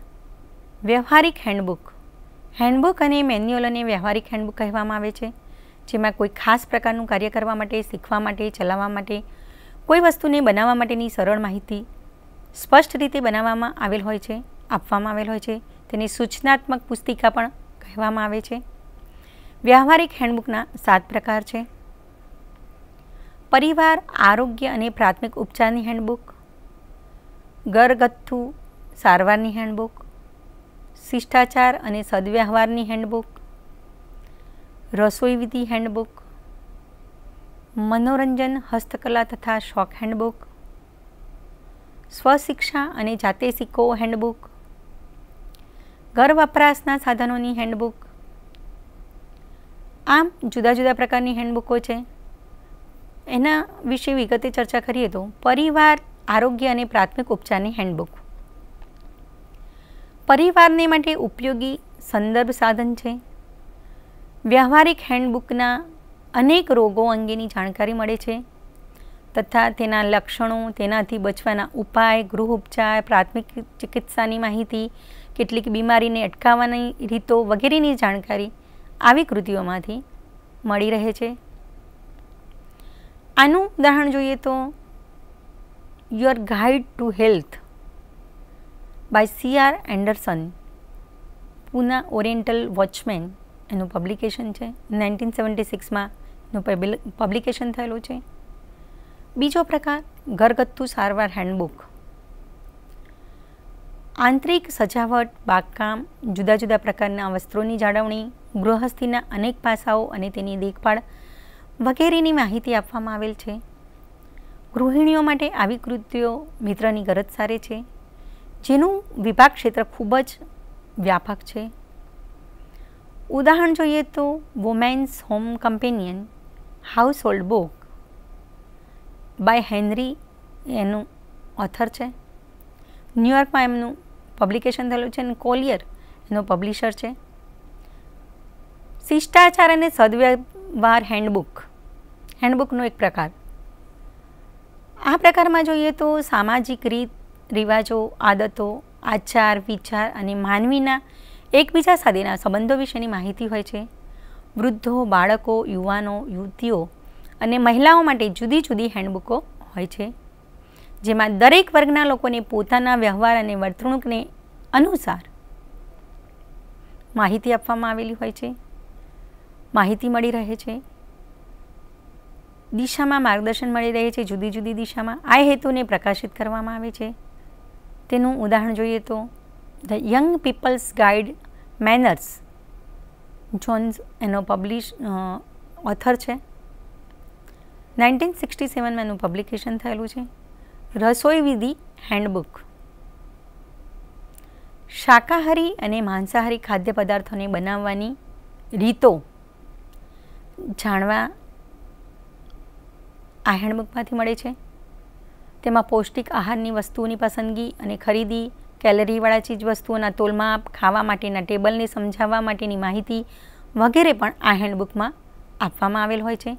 વ્યવહારિક હેન્ડબુક હેન્ડબુક અને મેન્યુઅલ અને વ્યવહારિક હેન્ડબુક કહેવામાં આવે છે જેમાં કોઈ ખાસ પ્રકારનું કાર્ય કરવા માટે શીખવા માટે ચલાવવા માટે કોઈ વસ્તુને બનાવવા માટેની સરળ માહિતી સ્પષ્ટ રીતે બનાવવામાં આવેલ હોય છે આપવામાં આવેલ હોય છે તેને સૂચનાત્મક પુસ્તિકા પણ કહેવામાં આવે છે વ્યવહારિક હેન્ડબુકના સાત પ્રકાર છે પરિવાર આરોગ્ય અને પ્રાથમિક ઉપચારની હેન્ડબુક ઘરગથ્થુ સારવારની હેન્ડબુક શિષ્ટાચાર અને સદવ્યવહારની હેન્ડબુક રસોઈવિધિ હેન્ડબુક મનોરંજન હસ્તકલા તથા શોખ હેન્ડબુક સ્વશિક્ષા અને જાતે શીખો હેન્ડબુક ઘર વપરાશના સાધનોની હેન્ડબુક આમ જુદા જુદા પ્રકારની હેન્ડબુકો છે એના વિશે વિગતે ચર્ચા કરીએ તો પરિવાર આરોગ્ય અને પ્રાથમિક ઉપચારની હેન્ડબુક પરિવારને માટે ઉપયોગી સંદર્ભ સાધન છે વ્યવહારિક હેન્ડબુકના અનેક રોગો અંગેની જાણકારી મળે છે તથા તેના લક્ષણો તેનાથી બચવાના ઉપાય ગૃહ ઉપચાર પ્રાથમિક ચિકિત્સાની માહિતી કેટલીક બીમારીને અટકાવવાની રીતો વગેરેની જાણકારી આવી કૃતિઓમાંથી મળી રહે છે આનું ઉદાહરણ જોઈએ તો your guide to health by C R Anderson Poona oriental watchman એનું પબ્લિકેશન છે નાઇન્ટીન સેવન્ટી સિક્સમાં નું પબ્લિકેશન થયેલું છે બીજો પ્રકાર ઘરગથ્થુ સારવાર હેન્ડબુક આંતરિક સજાવટ બાગકામ જુદા જુદા પ્રકારના વસ્ત્રોની જાળવણી ગૃહસ્થીના અનેક પાસાઓ અને તેની દેખભાળ વગેરેની માહિતી આપવામાં આવેલ છે ગૃહિણીઓ માટે આવી કૃતિઓ મિત્રની ગરજ સારે છે જેનું વિભાગ ક્ષેત્ર ખૂબ જ વ્યાપક છે ઉદાહરણ જોઈએ તો women's home companion household book by Henry એનું ઓથર છે ન્યૂયોર્કમાં એમનું પબ્લિકેશન થયેલું છે અને કોલિયર એનું પબ્લિશર છે શિષ્ટાચાર અને સદવ્યવહાર હેન્ડબુક હેન્ડબુકનો એક પ્રકાર આ પ્રકારમાં જોઈએ તો સામાજિક રીત રિવાજો આદતો આચાર વિચાર અને માનવીના એકબીજા સાથેના સંબંધો વિશેની માહિતી હોય છે વૃદ્ધો બાળકો યુવાનો યુવતીઓ અને મહિલાઓ માટે જુદી જુદી હેન્ડબુકો હોય છે જેમાં દરેક વર્ગના લોકોને પોતાના વ્યવહાર અને વર્તણૂકને અનુસાર માહિતી આપવામાં આવેલી હોય છે માહિતી મળી રહે છે દિશામાં માર્ગદર્શન મળી રહે છે જુદી જુદી દિશામાં આ હેતુને પ્રકાશિત કરવામાં આવે છે તેનું ઉદાહરણ જોઈએ તો the young people's guide manners Jones એનો પબ્લિશ ઓથર છે નાઇન્ટીન સિક્સટી સેવનમાં એનું પબ્લિકેશન થયેલું છે રસોઈ વિધિ હેન્ડબુક શાકાહારી અને માંસાહારી ખાદ્ય પદાર્થોને બનાવવાની રીતો જાણવા આ હેન્ડબુકમાંથી મળે છે તેમાં પૌષ્ટિક આહારની વસ્તુઓની પસંદગી અને ખરીદી કેલરીવાળા ચીજવસ્તુઓના તોલમાં ખાવા માટેના ટેબલને સમજાવવા માટેની માહિતી વગેરે પણ આ હેન્ડબુકમાં આપવામાં આવેલ હોય છે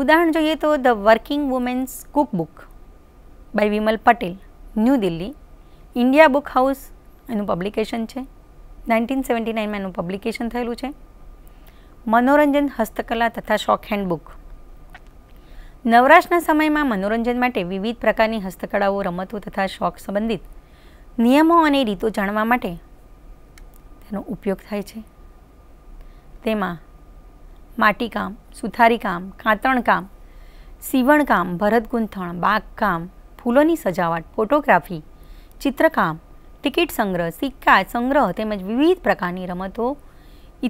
ઉદાહરણ જોઈએ તો the working women's cookbook by Vimal Patel new Delhi India book house એનું પબ્લિકેશન છે નાઇન્ટીન સેવન્ટી નાઇનમાં એનું પબ્લિકેશન થયેલું છે મનોરંજન હસ્તકલા તથા શોખ હેન્ડબુક નવરાશના સમયમાં મનોરંજન માટે વિવિધ પ્રકારની હસ્તકળાઓ રમતો તથા શોખ સંબંધિત નિયમો અને રીતો જાણવા માટે તેનો ઉપયોગ થાય છે તેમાં માટીકામ સુથારીકામ કાતણકામ સીવણકામ ભરતગુંથણ બાગકામ ફૂલોની સજાવટ ફોટોગ્રાફી ચિત્રકામ ટિકિટ સંગ્રહ સિક્કા સંગ્રહ તેમજ વિવિધ પ્રકારની રમતો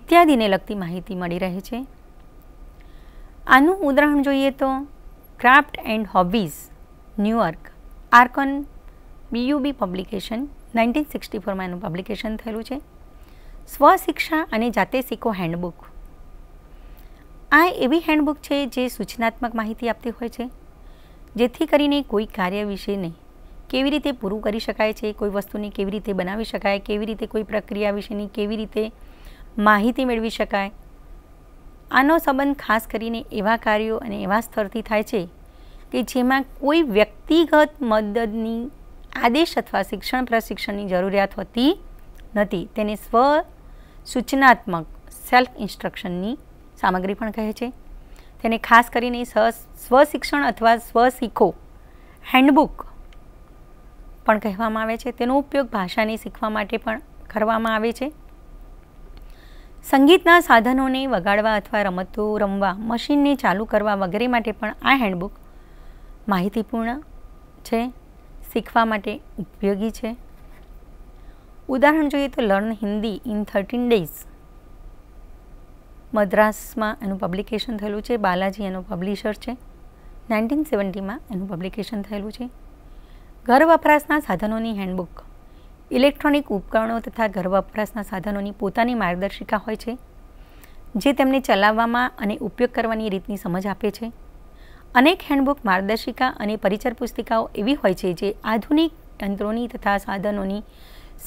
ઇત્યાદિને લગતી માહિતી મળી રહે છે આનું ઉદાહરણ જોઈએ તો ક્રાફ્ટ એન્ડ Hobbies, ન્યુયોર્ક આર્કોન બીયુબી પબ્લિકેશન નાઇન્ટીન સિક્સટી ફોરમાં એનું પબ્લિકેશન થયેલું છે સ્વશિક્ષા અને જાતે શીખો હેન્ડબુક આ એવી હેન્ડબુક છે જે સૂચનાત્મક માહિતી આપતી હોય છે જેથી કરીને કોઈ કાર્ય વિશેને કેવી રીતે પૂરું કરી શકાય છે કોઈ વસ્તુને કેવી રીતે બનાવી શકાય કેવી રીતે કોઈ પ્રક્રિયા વિશેની કેવી રીતે માહિતી મેળવી શકાય આનો સંબંધ ખાસ કરીને એવા કાર્યો અને એવા સ્તરથી થાય છે કે જેમાં કોઈ વ્યક્તિગત મદદની આદેશ અથવા શિક્ષણ પ્રશિક્ષણની જરૂરિયાત હોતી નથી તેને સ્વ સૂચનાત્મક સેલ્ફ ઇન્સ્ટ્રક્શનની સામગ્રી પણ કહે છે તેને ખાસ કરીને સ્વ સ્વશિક્ષણ અથવા સ્વ શીખો હેન્ડબુક પણ કહેવામાં આવે છે તેનો ઉપયોગ ભાષાને શીખવા માટે પણ કરવામાં આવે છે સંગીતના સાધનોને વગાડવા અથવા રમતો રમવા મશીનને ચાલુ કરવા વગેરે માટે પણ આ હેન્ડબુક માહિતીપૂર્ણ છે શીખવા માટે ઉપયોગી છે ઉદાહરણ જોઈએ તો learn Hindi in thirteen days મદ્રાસમાં એનું પબ્લિકેશન થયેલું છે બાલાજી એનું પબ્લિશર છે નાઇન્ટીન સેવન્ટીમાં એનું પબ્લિકેશન થયેલું છે ઘર વપરાશના સાધનોની હેન્ડબુક ઇલેક્ટ્રોનિક ઉપકરણો તથા ઘર વપરાશના સાધનોની પોતાની માર્ગદર્શિકા હોય છે જે તેમને ચલાવવામાં અને ઉપયોગ કરવાની રીતની સમજ આપે છે અનેક હેન્ડબુક માર્ગદર્શિકા અને પરિચર પુસ્તિકાઓ એવી હોય છે જે આધુનિક તંત્રોની તથા સાધનોની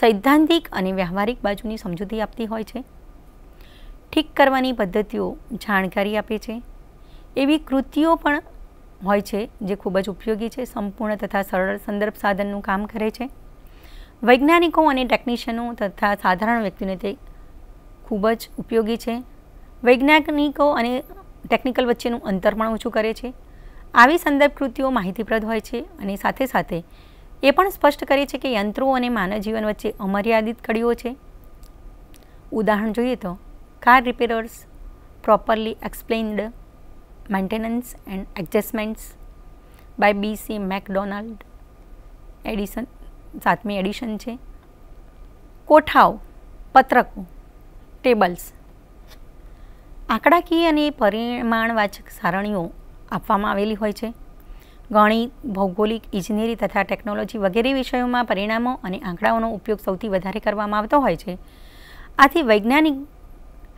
સૈદ્ધાંતિક અને વ્યવહારિક બાજુની સમજૂતી આપતી હોય છે ઠીક કરવાની પદ્ધતિઓ જાણકારી આપે છે એવી કૃતિઓ પણ હોય છે જે ખૂબ જ ઉપયોગી છે સંપૂર્ણ તથા સરળ સંદર્ભ સાધનનું કામ કરે છે વૈજ્ઞાનિકો અને ટેકનિશિયનો તથા સાધારણ વ્યક્તિને તે ખૂબ જ ઉપયોગી છે વૈજ્ઞાનિકો અને ટેકનિકલ વચ્ચેનું અંતર પણ ઓછું કરે છે આવી સંદર્ભ કૃતિઓ માહિતીપ્રદ હોય છે અને સાથે સાથે એ પણ સ્પષ્ટ કરે છે કે યંત્રો અને માનવ જીવન વચ્ચે અમર્યાદિત કડીઓ છે ઉદાહરણ જોઈએ તો car repairers properly explained maintenance and adjustments by B C MacDonald edition સાતમી એડિશન છે કોઠાઓ પત્રકો ટેબલ્સ આંકડાકીય અને પરિમાણવાચક સારણીઓ આપવામાં આવેલી હોય છે ગણિત ભૌગોલિક ઇજનેરી તથા ટેકનોલોજી વગેરે વિષયોમાં પરિણામો અને આંકડાઓનો ઉપયોગ સૌથી વધારે કરવામાં આવતો હોય છે આથી વૈજ્ઞાનિક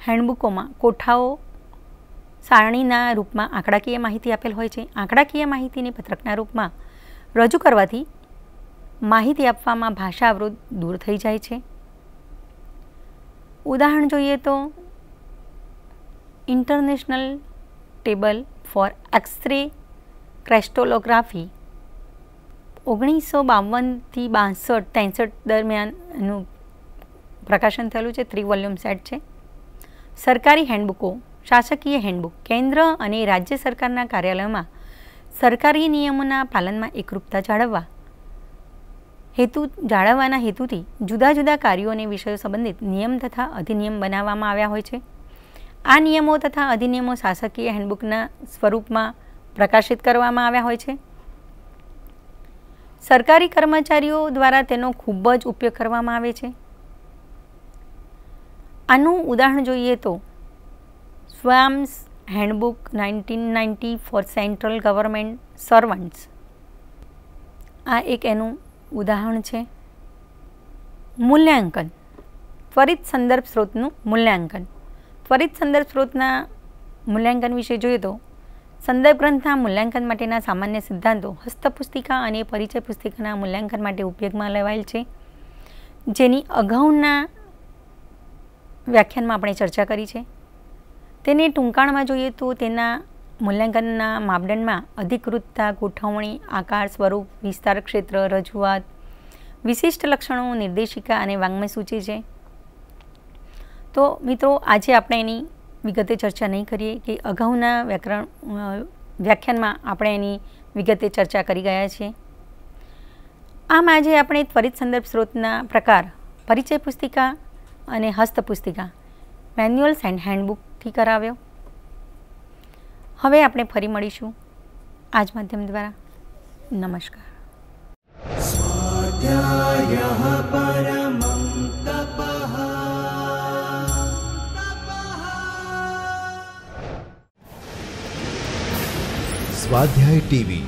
હેન્ડબુકોમાં કોઠાઓ સારણીના રૂપમાં આંકડાકીય માહિતી આપેલ હોય છે આંકડાકીય માહિતીને પત્રકના રૂપમાં રજૂ કરવાથી માહિતી આપવામાં ભાષા અવરોધ દૂર થઈ જાય છે ઉદાહરણ જોઈએ તો international table for x-ray crystallography ઓગણીસો બાવનથી બાસઠ ત્રેસઠ દરમિયાનનું પ્રકાશન થયેલું છે થ્રી વોલ્યુમ સેટ છે સરકારી હેન્ડબુકો શાસકીય હેન્ડબુક કેન્દ્ર અને રાજ્ય સરકારના કાર્યાલયમાં સરકારી નિયમોના પાલનમાં એકરૂપતા જાળવવા હેતુ જાળવવાના હેતુથી જુદા જુદા કાર્યો અને વિષયો સંબંધિત નિયમ તથા અધિનિયમ બનાવવામાં આવ્યા હોય છે આ નિયમો તથા અધિનિયમો શાસકીય હેન્ડબુકના સ્વરૂપમાં પ્રકાશિત કરવામાં આવ્યા હોય છે સરકારી કર્મચારીઓ દ્વારા તેનો ખૂબ જ ઉપયોગ કરવામાં આવે છે આનું ઉદાહરણ જોઈએ તો Swamy's handbook nineteen ninety four central government servants આ એક એનું ઉદાહરણ છે મૂલ્યાંકન ત્વરિત સંદર્ભ સ્ત્રોતનું મૂલ્યાંકન ત્વરિત સંદર્ભ સ્ત્રોતના મૂલ્યાંકન વિશે જોઈએ તો સંદર્ભ ગ્રંથના મૂલ્યાંકન માટેના સામાન્ય સિદ્ધાંતો હસ્તપુસ્તિકા અને પરિચય પુસ્તિકાના મૂલ્યાંકન માટે ઉપયોગમાં લેવાયેલ છે જેની અગાઉના વ્યાખ્યાનમાં આપણે ચર્ચા કરી છે તેને ટૂંકાણમાં જોઈએ તો તેના મૂલ્યાંકનના માપદંડમાં અધિકૃતતા ગોઠવણી આકાર સ્વરૂપ વિસ્તાર ક્ષેત્ર રજૂઆત વિશિષ્ટ લક્ષણો નિર્દેશિકા અને વાંગમય સૂચિ છે તો મિત્રો આજે આપણે એની વિગતે ચર્ચા નહીં કરીએ કે અગાઉના વ્યાકરણ વ્યાખ્યાનમાં આપણે એની વિગતે ચર્ચા કરી ગયા છીએ આમ આજે આપણે ત્વરિત સંદર્ભ સ્ત્રોતના પ્રકાર પરિચય પુસ્તિકા અને હસ્તપુસ્તિકા મેન્યુઅલ્સ એન્ડ હેન્ડબુકથી કરાવ્યો હવે આપણે ફરી મળીશું આજ માધ્યમ દ્વારા નમસ્કાર સ્વાધ્યાય ટીવી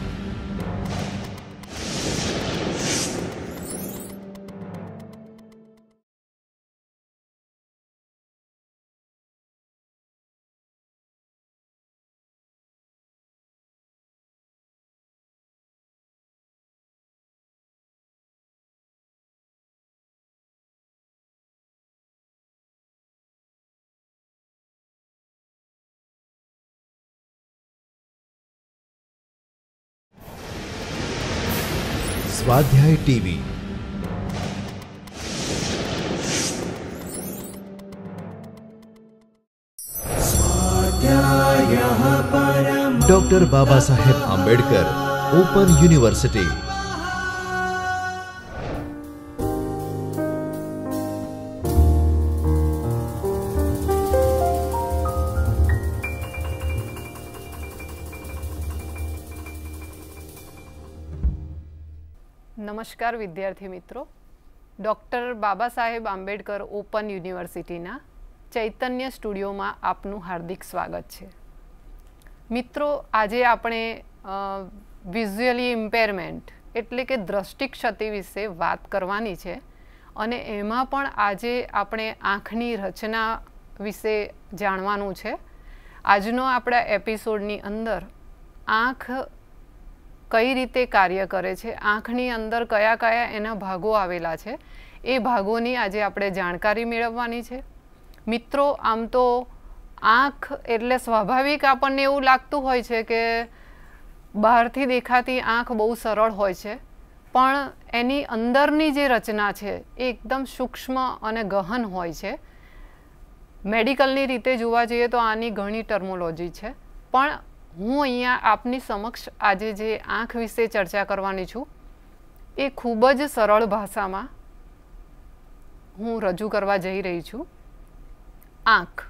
है TV doctor Baba Saheb Ambedkar open university વિદ્યાર્થી મિત્રો ડૉક્ટર બાબા સાહેબ આંબેડકર ઓપન યુનિવર્સિટીના ચૈતન્ય સ્ટુડિયોમાં આપનું હાર્દિક સ્વાગત છે મિત્રો આજે આપણે વિઝ્યુઅલી ઇમ્પેરમેન્ટ એટલે કે દ્રષ્ટિ ક્ષતિ વિશે વાત કરવાની છે અને એમાં પણ આજે આપણે આંખની રચના વિશે જાણવાનું છે આજનો આપણા એપિસોડની અંદર આંખ કઈ રીતે કાર્ય કરે છે આંખની અંદર કયા કયા એના ભાગો આવેલા છે એ ભાગોની આજે આપણે જાણકારી મેળવવાની છે મિત્રો આમ તો આંખ એટલે સ્વાભાવિક આપણને એવું લાગતું હોય છે કે બહારથી દેખાતી આંખ બહુ સરળ હોય છે પણ એની અંદરની જે રચના છે એ એકદમ સૂક્ષ્મ અને ગહન હોય છે મેડિકલની રીતે જોવા જઈએ તો આની ઘણી ટર્મોલોજી છે પણ હું અહીંયા આપની સમક્ષ આજે જે આંખ વિશે ચર્ચા કરવાની છું એ ખૂબ જ સરળ ભાષામાં હું રજૂ કરવા જઈ રહી છું આંખ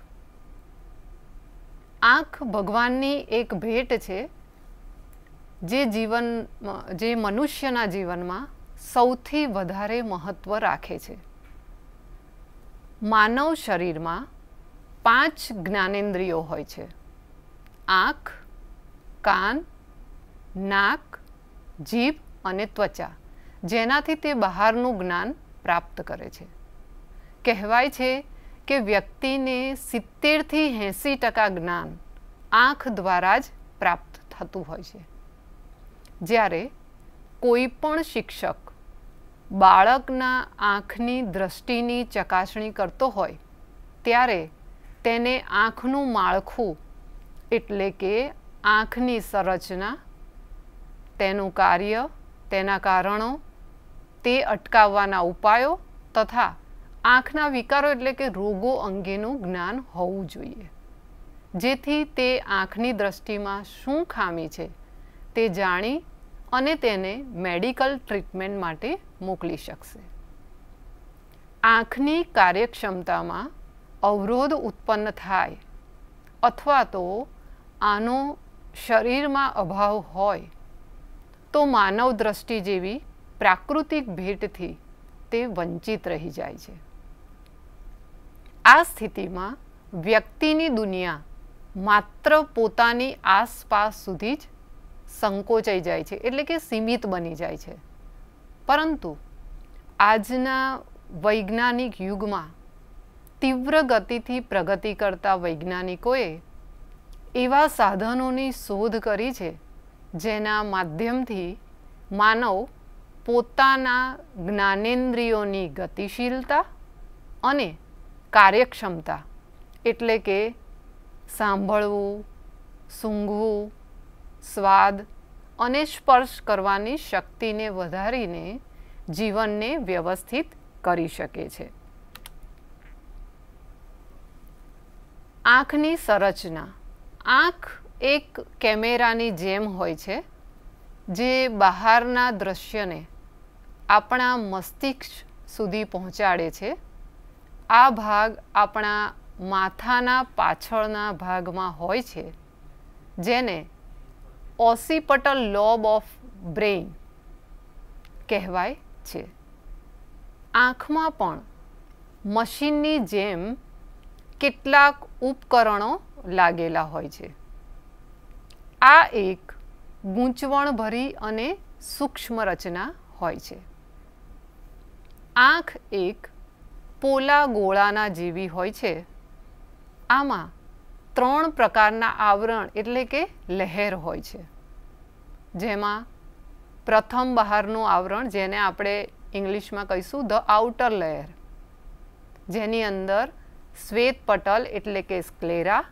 આંખ ભગવાનની એક ભેટ છે જે જીવન જે મનુષ્યના જીવનમાં સૌથી વધારે મહત્ત્વ રાખે છે માનવ શરીરમાં પાંચ જ્ઞાનેન્દ્રિયો હોય છે આંખ કાન નાક જીભ અને ત્વચા જેનાથી તે બહારનું જ્ઞાન પ્રાપ્ત કરે છે કહેવાય છે કે વ્યક્તિને સિત્તેરથી એંસી ટકા જ્ઞાન આંખ દ્વારા જ પ્રાપ્ત થતું હોય છે જ્યારે કોઈ પણ શિક્ષક બાળકના આંખની દ્રષ્ટિની ચકાસણી કરતો હોય ત્યારે તેને આંખનું માળખું એટલે કે આંખની સંરચના તેનું કાર્ય તેના કારણો તે અટકાવવાના ઉપાયો તથા આંખના વિકારો એટલે કે રોગો અંગેનું જ્ઞાન હોવું જોઈએ જેથી તે આંખની દ્રષ્ટિમાં શું ખામી છે તે જાણી અને તેને મેડિકલ ટ્રીટમેન્ટ માટે મોકલી શકશે આંખની કાર્યક્ષમતામાં અવરોધ ઉત્પન્ન થાય અથવા તો આનો શરીરમાં અભાવ હોય તો માનવ દ્રષ્ટિ જેવી પ્રાકૃતિક ભેટથી તે વંચિત રહી જાય છે આ સ્થિતિમાં વ્યક્તિની દુનિયા માત્ર પોતાની આસપાસ સુધી જ સંકોચાઈ જાય છે એટલે કે સીમિત બની જાય છે પરંતુ આજના વૈજ્ઞાનિક યુગમાં તીવ્ર ગતિથી પ્રગતિ કરતા વૈજ્ઞાનિકોએ એવા સાધનોની શોધ કરી છે જેના માધ્યમથી માનવ પોતાના જ્ઞાનેન્દ્રિયોની ગતિશીલતા અને કાર્યક્ષમતા એટલે કે સાંભળવું સૂંઘવું સ્વાદ અને સ્પર્શ કરવાની શક્તિને વધારીને જીવનને વ્યવસ્થિત કરી શકે છે આંખની સંરચના આંખ એક કેમેરાની જેમ હોય છે જે બહારના દ્રશ્યને આપણા મસ્તિષ્ક સુધી પહોંચાડે છે આ ભાગ આપણા માથાના પાછળના ભાગમાં હોય છે જેને ઓસિપટલ લોબ ઓફ બ્રેઇન કહેવાય છે આંખમાં પણ મશીનની જેમ કેટલાક ઉપકરણો લાગેલા હોય છે આ એક ગૂંચવણભરી અને સૂક્ષ્મ રચના હોય છે આંખ એક પોલા ગોળાના જેવી હોય છે આમાં ત્રણ પ્રકારના આવરણ એટલે કે લહેર હોય છે જેમાં પ્રથમ બહારનું આવરણ જેને આપણે ઇંગ્લિશમાં કહીશું ધ આઉટર લહેર જેની અંદર શ્વેત પટલ એટલે કે સ્ક્લેરા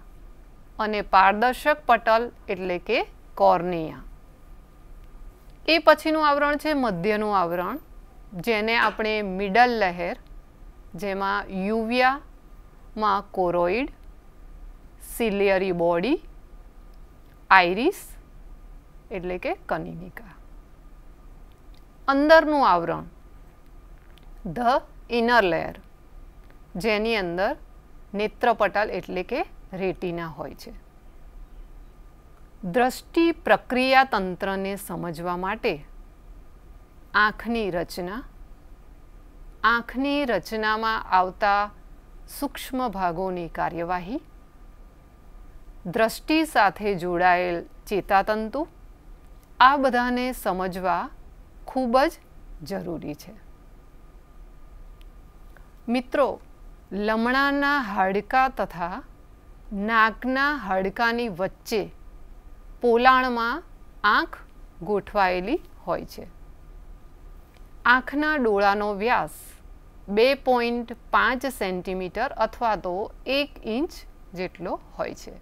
અને પારદર્શક પટલ એટલે કે કોર્નિયા એ પછીનું આવરણ છે મધ્યનું આવરણ જેને આપણે મિડલ લહેર જેમાં યુવિયામાં કોરોઇડ સિલિયરી બોડી આઇરિસ એટલે કે કનિનિકા અંદરનું આવરણ ધ ઇનર લેયર જેની અંદર નેત્રપટલ એટલે કે રેટીના હોય છે દ્રષ્ટિ પ્રક્રિયા તંત્રને સમજવા માટે આંખની રચના આંખની રચનામાં આવતા સૂક્ષ્મ ભાગોની કાર્યવાહી દ્રષ્ટિ સાથે જોડાયેલ ચેતાતંતુ આ બધાને સમજવા ખૂબ જ જરૂરી છે મિત્રો લમણાના હાડકા તથા નાકના હાડકાની વચ્ચે પોલાણમાં આંખ ગોઠવાયેલી હોય છે આંખના ડોળાનો વ્યાસ બે પોઈન્ટ પાંચ સેન્ટીમીટર અથવા તો એક ઇંચ જેટલો હોય છે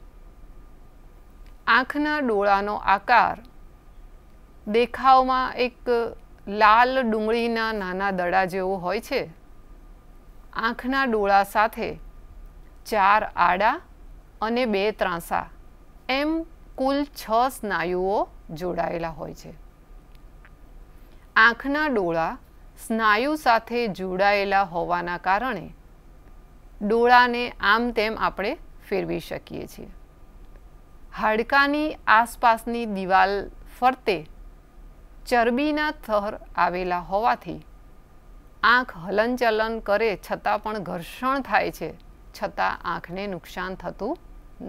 આંખના ડોળાનો આકાર દેખાવમાં એક લાલ ડુંગળીના નાના દડા જેવો હોય છે આંખના ડોળા સાથે ચાર આડા અને બે ત્રાંસા એમ કુલ છ સ્નાયુઓ જોડાયેલા હોય છે આંખના ડોળા સ્નાયુ સાથે જોડાયેલા હોવાના કારણે ડોળાને આમ તેમ આપણે ફેરવી શકીએ છીએ હાડકાની આસપાસની દિવાલ ફરતે ચરબીના થર આવેલા હોવાથી આંખ હલનચલન કરે છતાં પણ ઘર્ષણ થાય છે છતાં આંખને નુકસાન થતું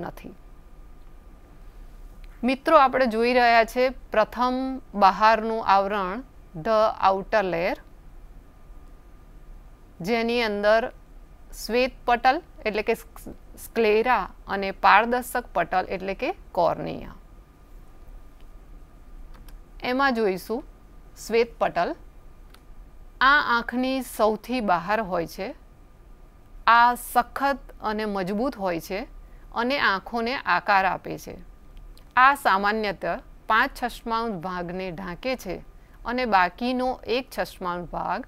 નથી મિત્રો આપણે જોઈ રહ્યા છે પ્રથમ બહારનું આવરણ ધ આઉટર લેયર જેની અંદર શ્વેત પટલ એટલે કે સ્ક્લેરા અને પારદર્શક પટલ એટલે કે કોર્નિયા એમાં જોઈશું શ્વેત પટલ આ આંખની સૌથી બહાર હોય છે આ સખત અને મજબૂત હોય છે અને આંખોને આકાર આપે છે આ સામાન્યતઃ પાંચ છષ્માંશ ભાગને ઢાંકે છે અને બાકીનો એક છષ્માંશ ભાગ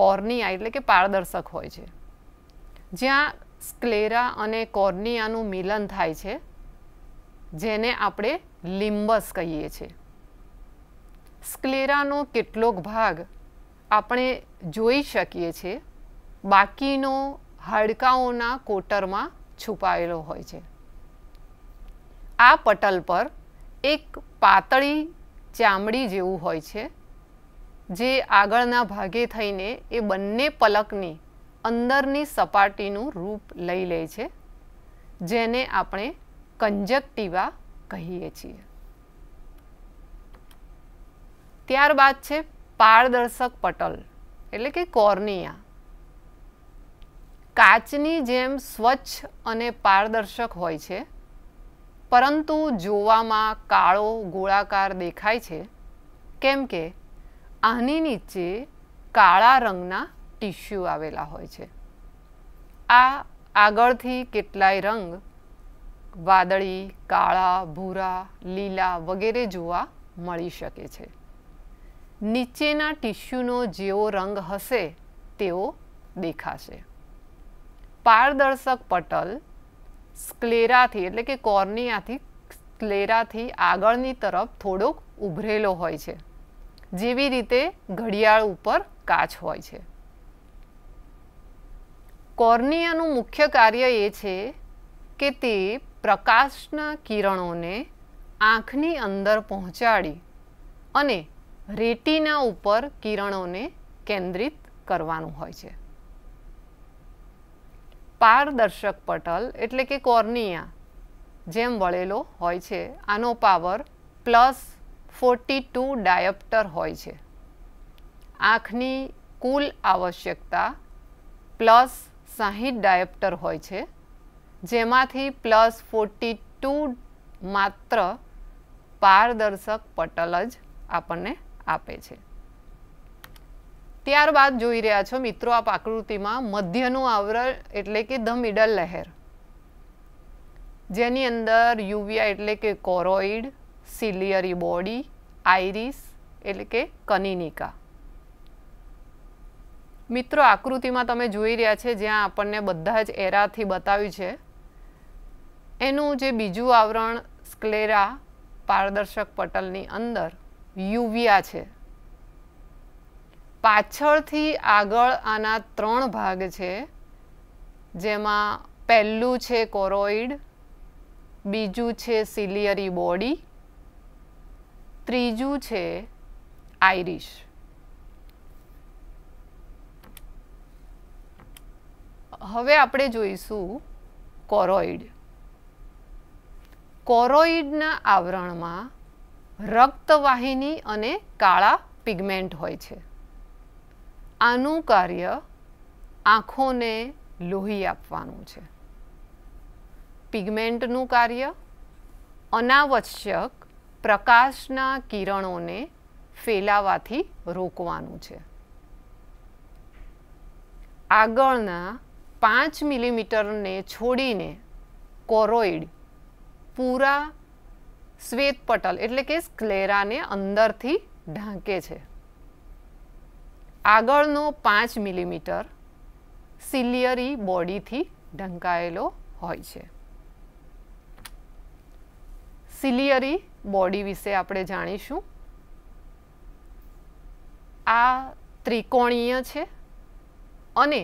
કોર્નિયા એટલે કે પારદર્શક હોય છે જ્યાં સ્ક્લેરા અને કોર્નિયાનું મિલન થાય છે જેને આપણે લિમ્બસ કહીએ છીએ સ્ક્લેરાનો કેટલોક ભાગ આપણે જોઈ શકીએ છીએ બાકીનો હાડકાઓના કોટરમાં છુપાયેલો હોય છે આ પટલ પર એક પાતળી ચામડી જેવું હોય છે જે આગળના ભાગે થઈને એ બંને પલકની અંદરની સપાટીનું રૂપ લઈ લે છે જેને આપણે કંજક્ટિવા કહીએ છીએ ત્યારબાદ છે પારદર્શક પટલ એટલે કે કોર્નિયા કાચની જેમ સ્વચ્છ અને પારદર્શક હોય છે પરંતુ જોવામાં કાળો ગોળાકાર દેખાય છે કેમ કે આની નીચે કાળા રંગના ટીશ્યુ આવેલા હોય છે આ આગળથી કેટલાય રંગ વાદળી કાળા ભૂરા લીલા વગેરે જોવા મળી શકે છે નીચેના ટીશ્યુનો જેવો રંગ હશે તેવો દેખાશે પારદર્શક પટલ સ્ક્લેરાથી એટલે કે કોર્નિયાથી સ્ક્લેરાથી આગળની તરફ થોડોક ઉભરેલો હોય છે જેવી રીતે ઘડિયાળ ઉપર કાચ હોય છે કોર્નિયાનું મુખ્ય કાર્ય એ છે કે તે પ્રકાશના કિરણોને આંખની અંદર પહોંચાડી અને રેટીના ઉપર કિરણોને કેન્દ્રિત કરવાનું હોય છે પારદર્શક પટલ એટલે કે કોર્નિયા જેમ વળેલો હોય છે આનો power plus forty two diopter હોય છે આંખની કુલ આવશ્યકતા પ્લસ સાહીઠ ડાયપ્ટર હોય છે જેમાંથી પ્લસ ફોર્ટી ટુ માત્ર પારદર્શક પટલ જ આપણને આપે છે ત્યારબાદ જોઈ રહ્યા છો મિત્રો આપ આકૃતિમાં મધ્યનું આવરણ એટલે કે ધ મિડલ લહેર જેની અંદર યુવિયા એટલે કે કોરોઇડ સિલિયરી બોડી આઇરિસ એટલે કે કનિનિકા મિત્રો આકૃતિમાં તમે જોઈ રહ્યા છે જ્યાં આપણને બધા જ એરાથી બતાવ્યું છે એનું જે બીજું આવરણ સ્કલેરા પારદર્શક પટલની અંદર યુવિયા છે પાછળથી આગળ આના ત્રણ ભાગ છે જેમાં પહેલું છે કોરોઇડ બીજું છે સિલિયરી બોડી ત્રીજું છે આઈરિશ હવે આપણે જોઈશું કોરોઇડ કોરોઇડના આવરણમાં રક્તવાહિની અને કાળા પિગમેન્ટ હોય છે આનું કાર્ય આંખોને લોહી આપવાનું છે પિગમેન્ટનું કાર્ય અનાવશ્યક પ્રકાશના કિરણોને ફેલાવાથી રોકવાનું છે આગળના પાંચ મિલીમીટરને છોડીને કોરોઇડ પૂરા શ્વેતપટલ એટલે કે સ્કલેરાને અંદરથી ઢાંકે છે આગળનો પાંચ મિલીમીટર સિલિયરી બોડીથી ઢંકાયેલો હોય છે સિલિયરી બોડી વિશે આપણે જાણીશું આ ત્રિકોણીય છે અને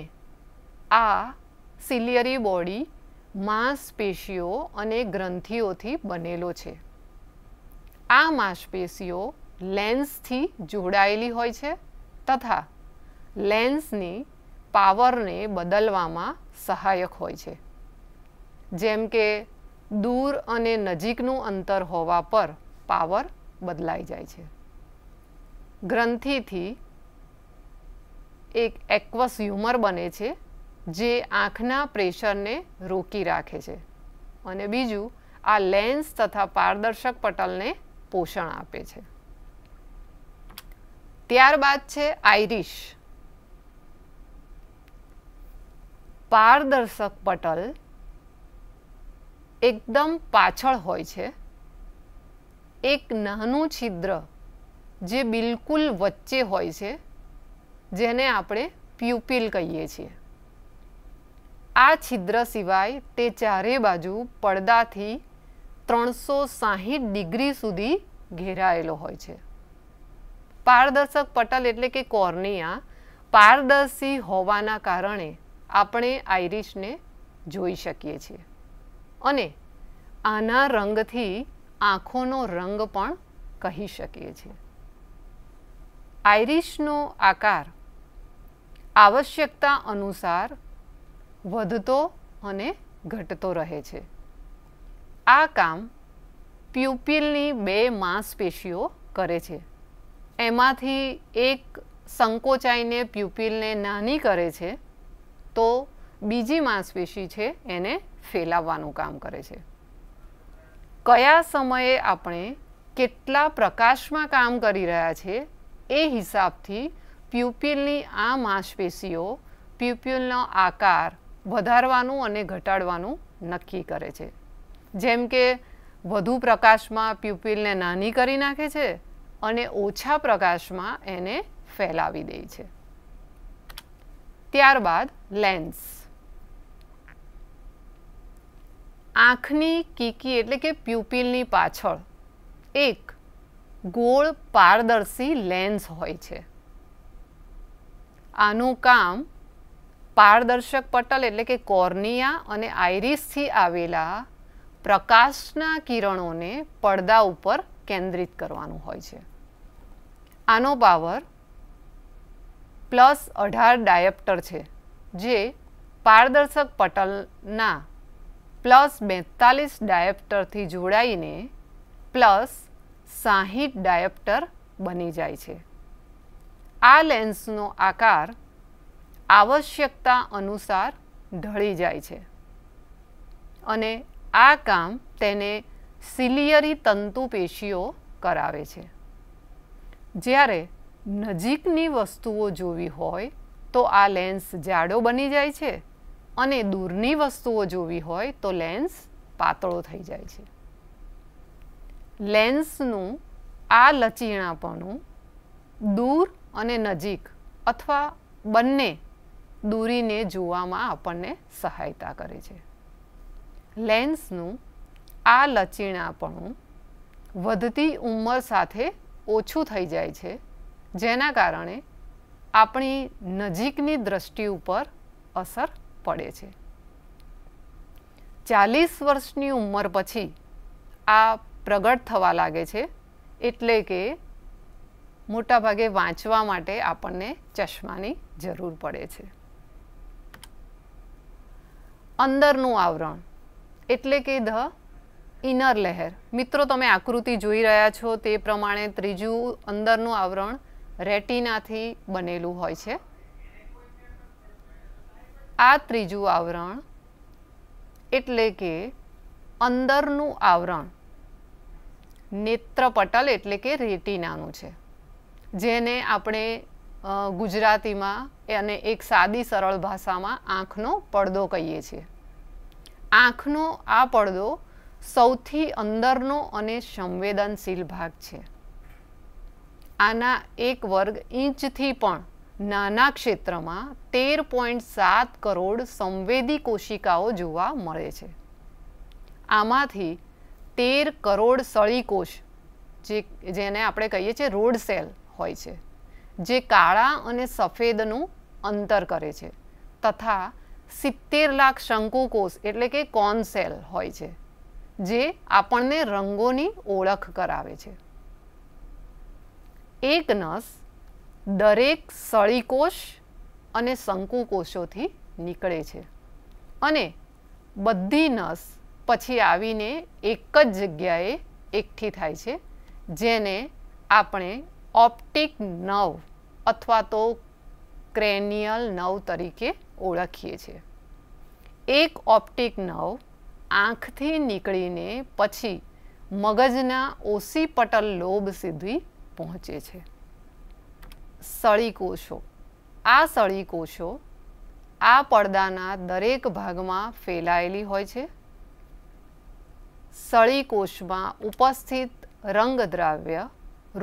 આ સિલિયરી બોડી માંસપેશીઓ અને ગ્રંથિઓથી બનેલો છે આ માંસપેશીઓ લેન્સથી જોડાયેલી હોય છે તથા લેન્સની પાવરને બદલવામાં સહાયક હોય છે જેમ કે દૂર અને નજીકનું અંતર હોવા પર પાવર બદલાઈ જાય છે ગ્રંથિથી એક એક્વસ હ્યુમર બને છે જે આંખના પ્રેશરને રોકી રાખે છે અને બીજું આ લેન્સ તથા પારદર્શક પટલને પોષણ આપે છે ત્યારબાદ છે આઈરિશ પારદર્શક પટલ એકદમ પાછળ હોય છે એક નાનું છિદ્ર જે બિલકુલ વચ્ચે હોય છે જેને આપણે પ્યુપિલ કહીએ છીએ આ છિદ્ર સિવાય તે ચારે બાજુ પડદાથી ત્રણસો સાહીઠ ડિગ્રી સુધી ઘેરાયેલો હોય છે પારદર્શક પટલ એટલે કે કોર્નિયા પારદર્શી હોવાના કારણે આપણે આઈરિશને જોઈ શકીએ છીએ અને આના રંગથી આંખોનો રંગ પણ કહી શકીએ છીએ આઈરિશનો આકાર આવશ્યકતા અનુસાર વધતો અને ઘટતો રહે છે આ કામ પ્યુપિલની બે માંસપેશીઓ કરે છે એમાંથી એક સંકોચાઈને પ્યુપિલને નાની કરે છે તો બીજી માંસપેશી છે એને ફેલાવવાનું કામ કરે છે કયા સમયે આપણે કેટલા પ્રકાશમાં કામ કરી રહ્યા છે એ હિસાબથી પ્યુપિલની આ માંસપેશીઓ પ્યુપિલનો આકાર વધારવાનું અને ઘટાડવાનું નક્કી કરે છે જેમ કે વધુ પ્રકાશમાં પ્યુપિલને નાની કરી નાખે છે અને ઓછા પ્રકાશમાં એને ફેલાવી દે છે ત્યારબાદ લેન્સ આંખની કીકી એટલે કે પ્યુપિલની પાછળ એક ગોળ પારદર્શી લેન્સ હોય છે આનું કામ પારદર્શક પટલ એટલે કે કોર્નિયા અને આઇરિસથી આવેલા પ્રકાશના કિરણોને પડદા ઉપર કેન્દ્રિત કરવાનું હોય છે આનો પાવર પ્લસ અઢાર ડાયપ્ટર છે જે પારદર્શક પટલના પ્લસ બેતાલીસ ડાયપ્ટરથી જોડાઈને પ્લસ સાહીઠ ડાયપ્ટર બની જાય છે આ લેન્સનો આકાર આવશ્યકતા અનુસાર ઢળી જાય છે અને આ કામ તેને સિલિયરી તંતુ પેશીઓ કરાવે છે જ્યારે નજીકની વસ્તુઓ જોવી હોય તો આ લેન્સ જાડો બની જાય છે અને દૂરની વસ્તુઓ જોવી હોય તો લેન્સ પાતળો થઈ જાય છે લેન્સનું આ લચીણાપણું દૂર અને નજીક અથવા બંને દૂરીને જોવામાં આપણને સહાયતા કરે છે લેન્સનું આ લચીણાપણું વધતી ઉંમર સાથે ઓછું થઈ જાય છે જેના કારણે આપણી નજીકની દ્રષ્ટિ ઉપર અસર પડે છે ચાલીસ વર્ષની ઉંમર પછી આ પ્રગટ થવા લાગે છે એટલે કે મોટાભાગે વાંચવા માટે આપણને ચશ્માની જરૂર પડે છે અંદરનું આવરણ એટલે કે ધ ઇનર લહેર મિત્રો તમે આકૃતિ જોઈ રહ્યા છો તે પ્રમાણે ત્રીજું અંદરનું આવરણ રેટિનાથી બનેલું હોય છે આ ત્રીજું આવરણ એટલે કે અંદરનું આવરણ નેત્રપટલ એટલે કે રેટિનાનું છે જેને આપણે ગુજરાતીમાં અને એક સાદી સરળ ભાષામાં આંખનો પડદો કહીએ છીએ આંખનો આ પડદો સૌથી અંદરનો અને સંવેદનશીલ ભાગ છે આના એક વર્ગ ઇંચથી પણ નાના ક્ષેત્રમાં તેર પોઈન્ટ સાત કરોડ સંવેદી કોશિકાઓ જોવા મળે છે આમાંથી તેર કરોડ સળીકોષ જે જેને આપણે કહીએ છીએ રોડ સેલ હોય છે જે કાળા અને સફેદનું અંતર કરે છે તથા સિત્તેર લાખ શંકુકોષ એટલે કે કોન સેલ હોય છે જે આપણને રંગોની ઓળખ કરાવે છે એક નસ દરેક સળીકોષ અને શંકુકોષોથી નીકળે છે અને બધી નસ પછી આવીને એક જ જગ્યાએ એકઠી થાય છે જેને આપણે ઓપ્ટિક નવ અથવા તો ક્રેનિયલ નવ તરીકે ઓળખીએ છીએ એક ઓપ્ટિક નવ આંખથી નીકળીને પછી મગજના ઓસીપટલ લોબ સુધી પહોંચે છે સળીકોષો આ સળીકોષો આ પડદાના દરેક ભાગમાં ફેલાયેલી હોય છે સળીકોષમાં ઉપસ્થિત રંગદ્રાવ્ય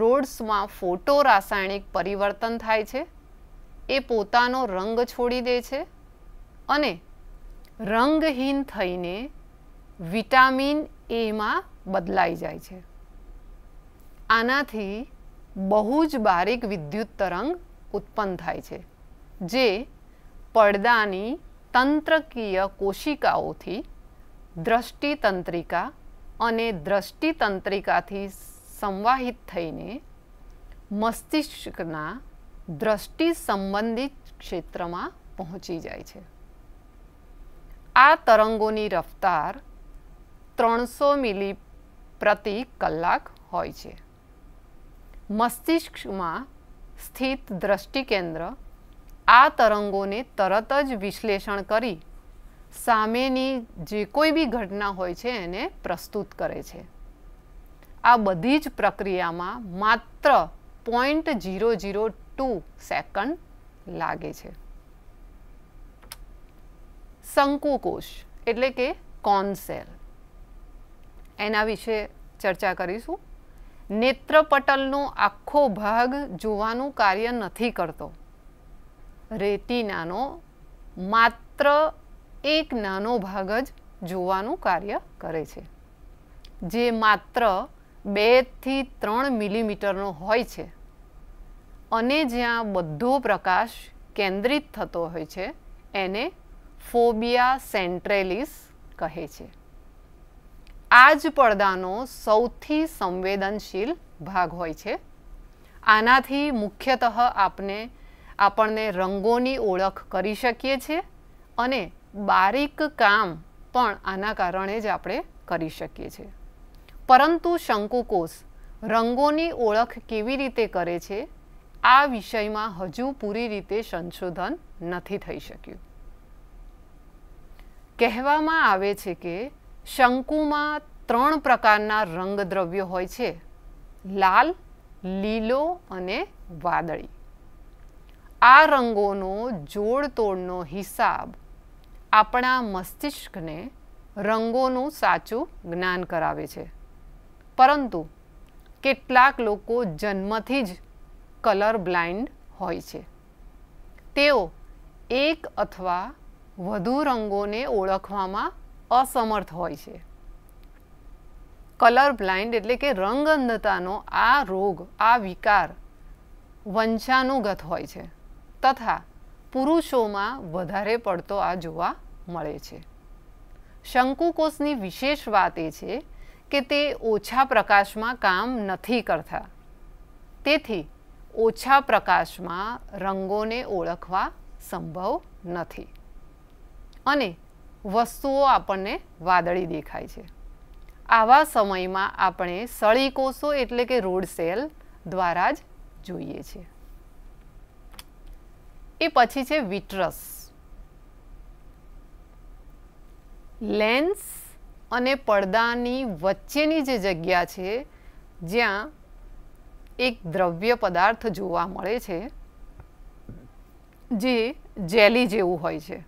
રોડ્સમાં ફોટો રાસાયણિક પરિવર્તન થાય છે એ પોતાનો રંગ છોડી દે છે અને રંગહીન થઈને વિટામિન એમાં બદલાઈ જાય છે આનાથી બહુ જ બારીક વિદ્યુત તરંગ ઉત્પન્ન થાય છે જે પડદાની તંત્રકીય કોશિકાઓથી દ્રષ્ટિતંત્રિકા અને દ્રષ્ટિતંત્રિકાથી સંવાહિત થઈને મસ્તિષ્કના દ્રષ્ટિ સંબંધિત ક્ષેત્રમાં પહોંચી જાય છે આ તરંગોની રફતાર ત્રણસો મિલી પ્રતિ કલાક હોય છે મસ્તિષ્કમાં સ્થિત દ્રષ્ટિકેન્દ્ર આ તરંગોને તરત જ વિશ્લેષણ કરી સામેની જે કોઈ બી ઘટના હોય છે એને પ્રસ્તુત કરે છે આ બધી જ પ્રક્રિયામાં માત્ર point zero zero two second લાગે છે શંકુકોષ એટલે કે કોનસેલ એના વિશે ચર્ચા કરીશું નેત્રપટલનો આખો ભાગ જોવાનું કાર્ય નથી કરતો રેટિનાનો માત્ર એક નાનો ભાગ જ જોવાનું કાર્ય કરે છે જે માત્ર બેથી ત્રણ મિલીમીટરનો હોય છે અને જ્યાં બધો પ્રકાશ કેન્દ્રિત થતો હોય છે એને ફોબિયા સેન્ટ્રેલિસ કહે છે આ જ પડદાનો સૌથી સંવેદનશીલ ભાગ હોય છે આનાથી મુખ્યતઃ આપને આપણને રંગોની ઓળખ કરી શકીએ છીએ અને બારીક કામ પણ આના કારણે જ આપણે કરી શકીએ છીએ પરંતુ શંકુકોષ રંગોની ઓળખ કેવી રીતે કરે છે આ વિષયમાં હજુ પૂરી રીતે સંશોધન નથી થઈ શક્યું કહેવામાં આવે છે કે શંકુમાં ત્રણ પ્રકારના રંગદ્રવ્યો હોય છે લાલ લીલો અને વાદળી આ રંગોનો જોડતોડનો હિસાબ આપણા મસ્તિષ્કને રંગોનું સાચું જ્ઞાન કરાવે છે પરંતુ કેટલાક લોકો જન્મથી જ કલર બ્લાઇન્ડ હોય છે તેઓ એક અથવા વધુ રંગોને ઓળખવામાં અસમર્થ હોય છે કલર બ્લાઇન્ડ એટલે કે રંગ અંધતાનો આ રોગ આ વિકાર વંશાનુગત હોય છે તથા પુરુષોમાં વધારે પડતો આ જોવા મળે છે શંકુકોષની વિશેષ વાત એ છે કે તે ઓછા પ્રકાશમાં કામ નથી કરતા તેથી ઓછા પ્રકાશમાં રંગોને ઓળખવા સંભવ નથી અને વસ્તુઓ આપણને વાદળી દેખાય છે આવા સમયમાં આપણે સળી કોષો એટલે કે રોડ સેલ દ્વારા જ જોઈએ છે એ પછી છે વિટ્રસ લેન્સ અને પડદાની વચ્ચેની જે જગ્યા છે જ્યાં એક દ્રવ્ય પદાર્થ જોવા મળે છે જે જેલી જેવું હોય છે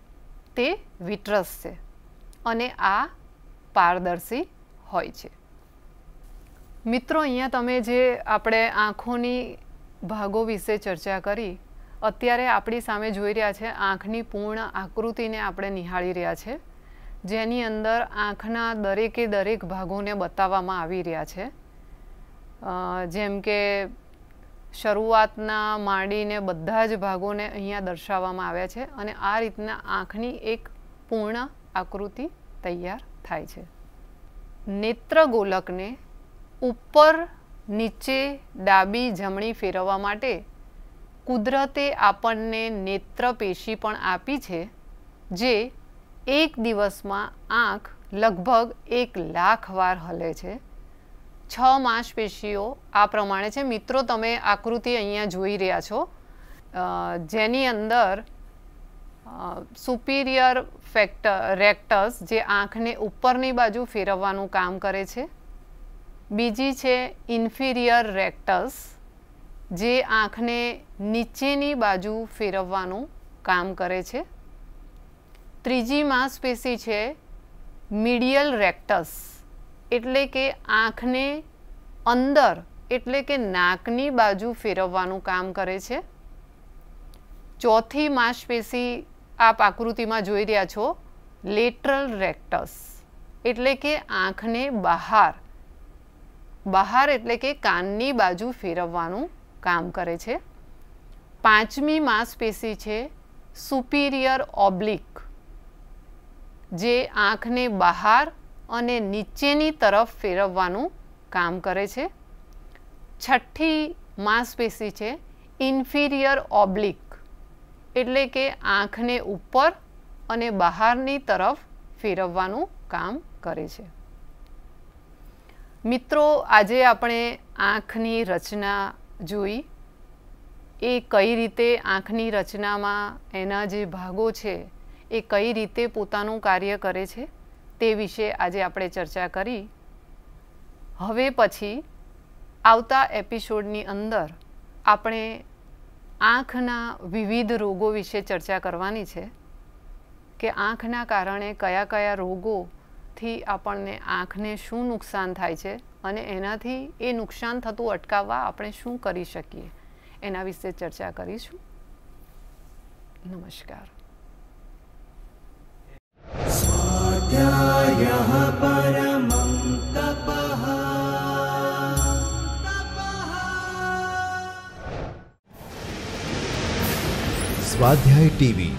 તે વિટરસ છે અને આ પારદર્શી હોય છે મિત્રો અહીંયા તમે જે આપણે આંખોની ભાગો વિશે ચર્ચા કરી અત્યારે આપણી સામે જોઈ રહ્યા છે આંખની પૂર્ણ આકૃતિને આપણે નિહાળી રહ્યા છે જેની અંદર આંખના દરેકે દરેક ભાગોને બતાવવામાં આવી રહ્યા છે જેમ કે શરૂઆતના માંડીને બધા જ ભાગોને અહીંયા દર્શાવવામાં આવ્યા છે અને આ રીતના આંખની એક પૂર્ણ આકૃતિ તૈયાર થાય છે નેત્રગોલકને ઉપર નીચે ડાબી જમણી ફેરવવા માટે કુદરતે આપણને નેત્ર પેશી પણ આપી છે જે એક દિવસમાં આંખ લગભગ એક લાખ વાર હલે છે છ માંસપેશીઓ આ પ્રમાણે છે મિત્રો તમે આકૃતિ અહીંયા જોઈ રહ્યા છો જેની અંદર સુપિરિયર ફેક્ટર રેક્ટસ જે આંખને ઉપરની બાજુ ફેરવવાનું કામ કરે છે બીજી છે ઇન્ફિરિયર રેક્ટસ જે આંખને નીચેની બાજુ ફેરવવાનું કામ કરે છે ત્રીજી માંસપેશી છે મિડિયલ રેક્ટસ એટલે કે આંખને અંદર એટલે કે નાકની બાજુ ફેરવવાનું કામ કરે છે ચોથી માંસપેશી આપ આકૃતિમાં જોઈ રહ્યા છો લેટરલ રેક્ટસ એટલે કે આંખને બહાર બહાર એટલે કે કાનની બાજુ ફેરવવાનું કામ કરે છે પાંચમી માંસપેશી છે સુપિરિયર ઓબ્લિક જે આંખને બહાર અને નીચેની તરફ ફેરવવાનું કામ કરે છે છઠ્ઠી માંસપેશી છે ઇન્ફિરિયર ઓબ્લિક એટલે કે આંખને ઉપર અને બહારની તરફ ફેરવવાનું કામ કરે છે મિત્રો આજે આપણે આંખની રચના જોઈ એ કઈ રીતે આંખની રચનામાં એના જે ભાગો છે એ કઈ રીતે પોતાનું કાર્ય કરે છે તે વિશે આજે આપણે ચર્ચા કરી હવે પછી આવતા એપિસોડની અંદર આપણે આંખના વિવિધ રોગો વિશે ચર્ચા કરવાની છે કે આંખના કારણે કયા કયા રોગોથી આપણને આંખને શું નુકસાન થાય છે અને એનાથી એ નુકસાન થતું અટકાવવા આપણે શું કરી શકીએ એના વિશે ચર્ચા કરીશું નમસ્કાર स्वाध्यायः परमं तपः સ્વાધ્યાય ટીવી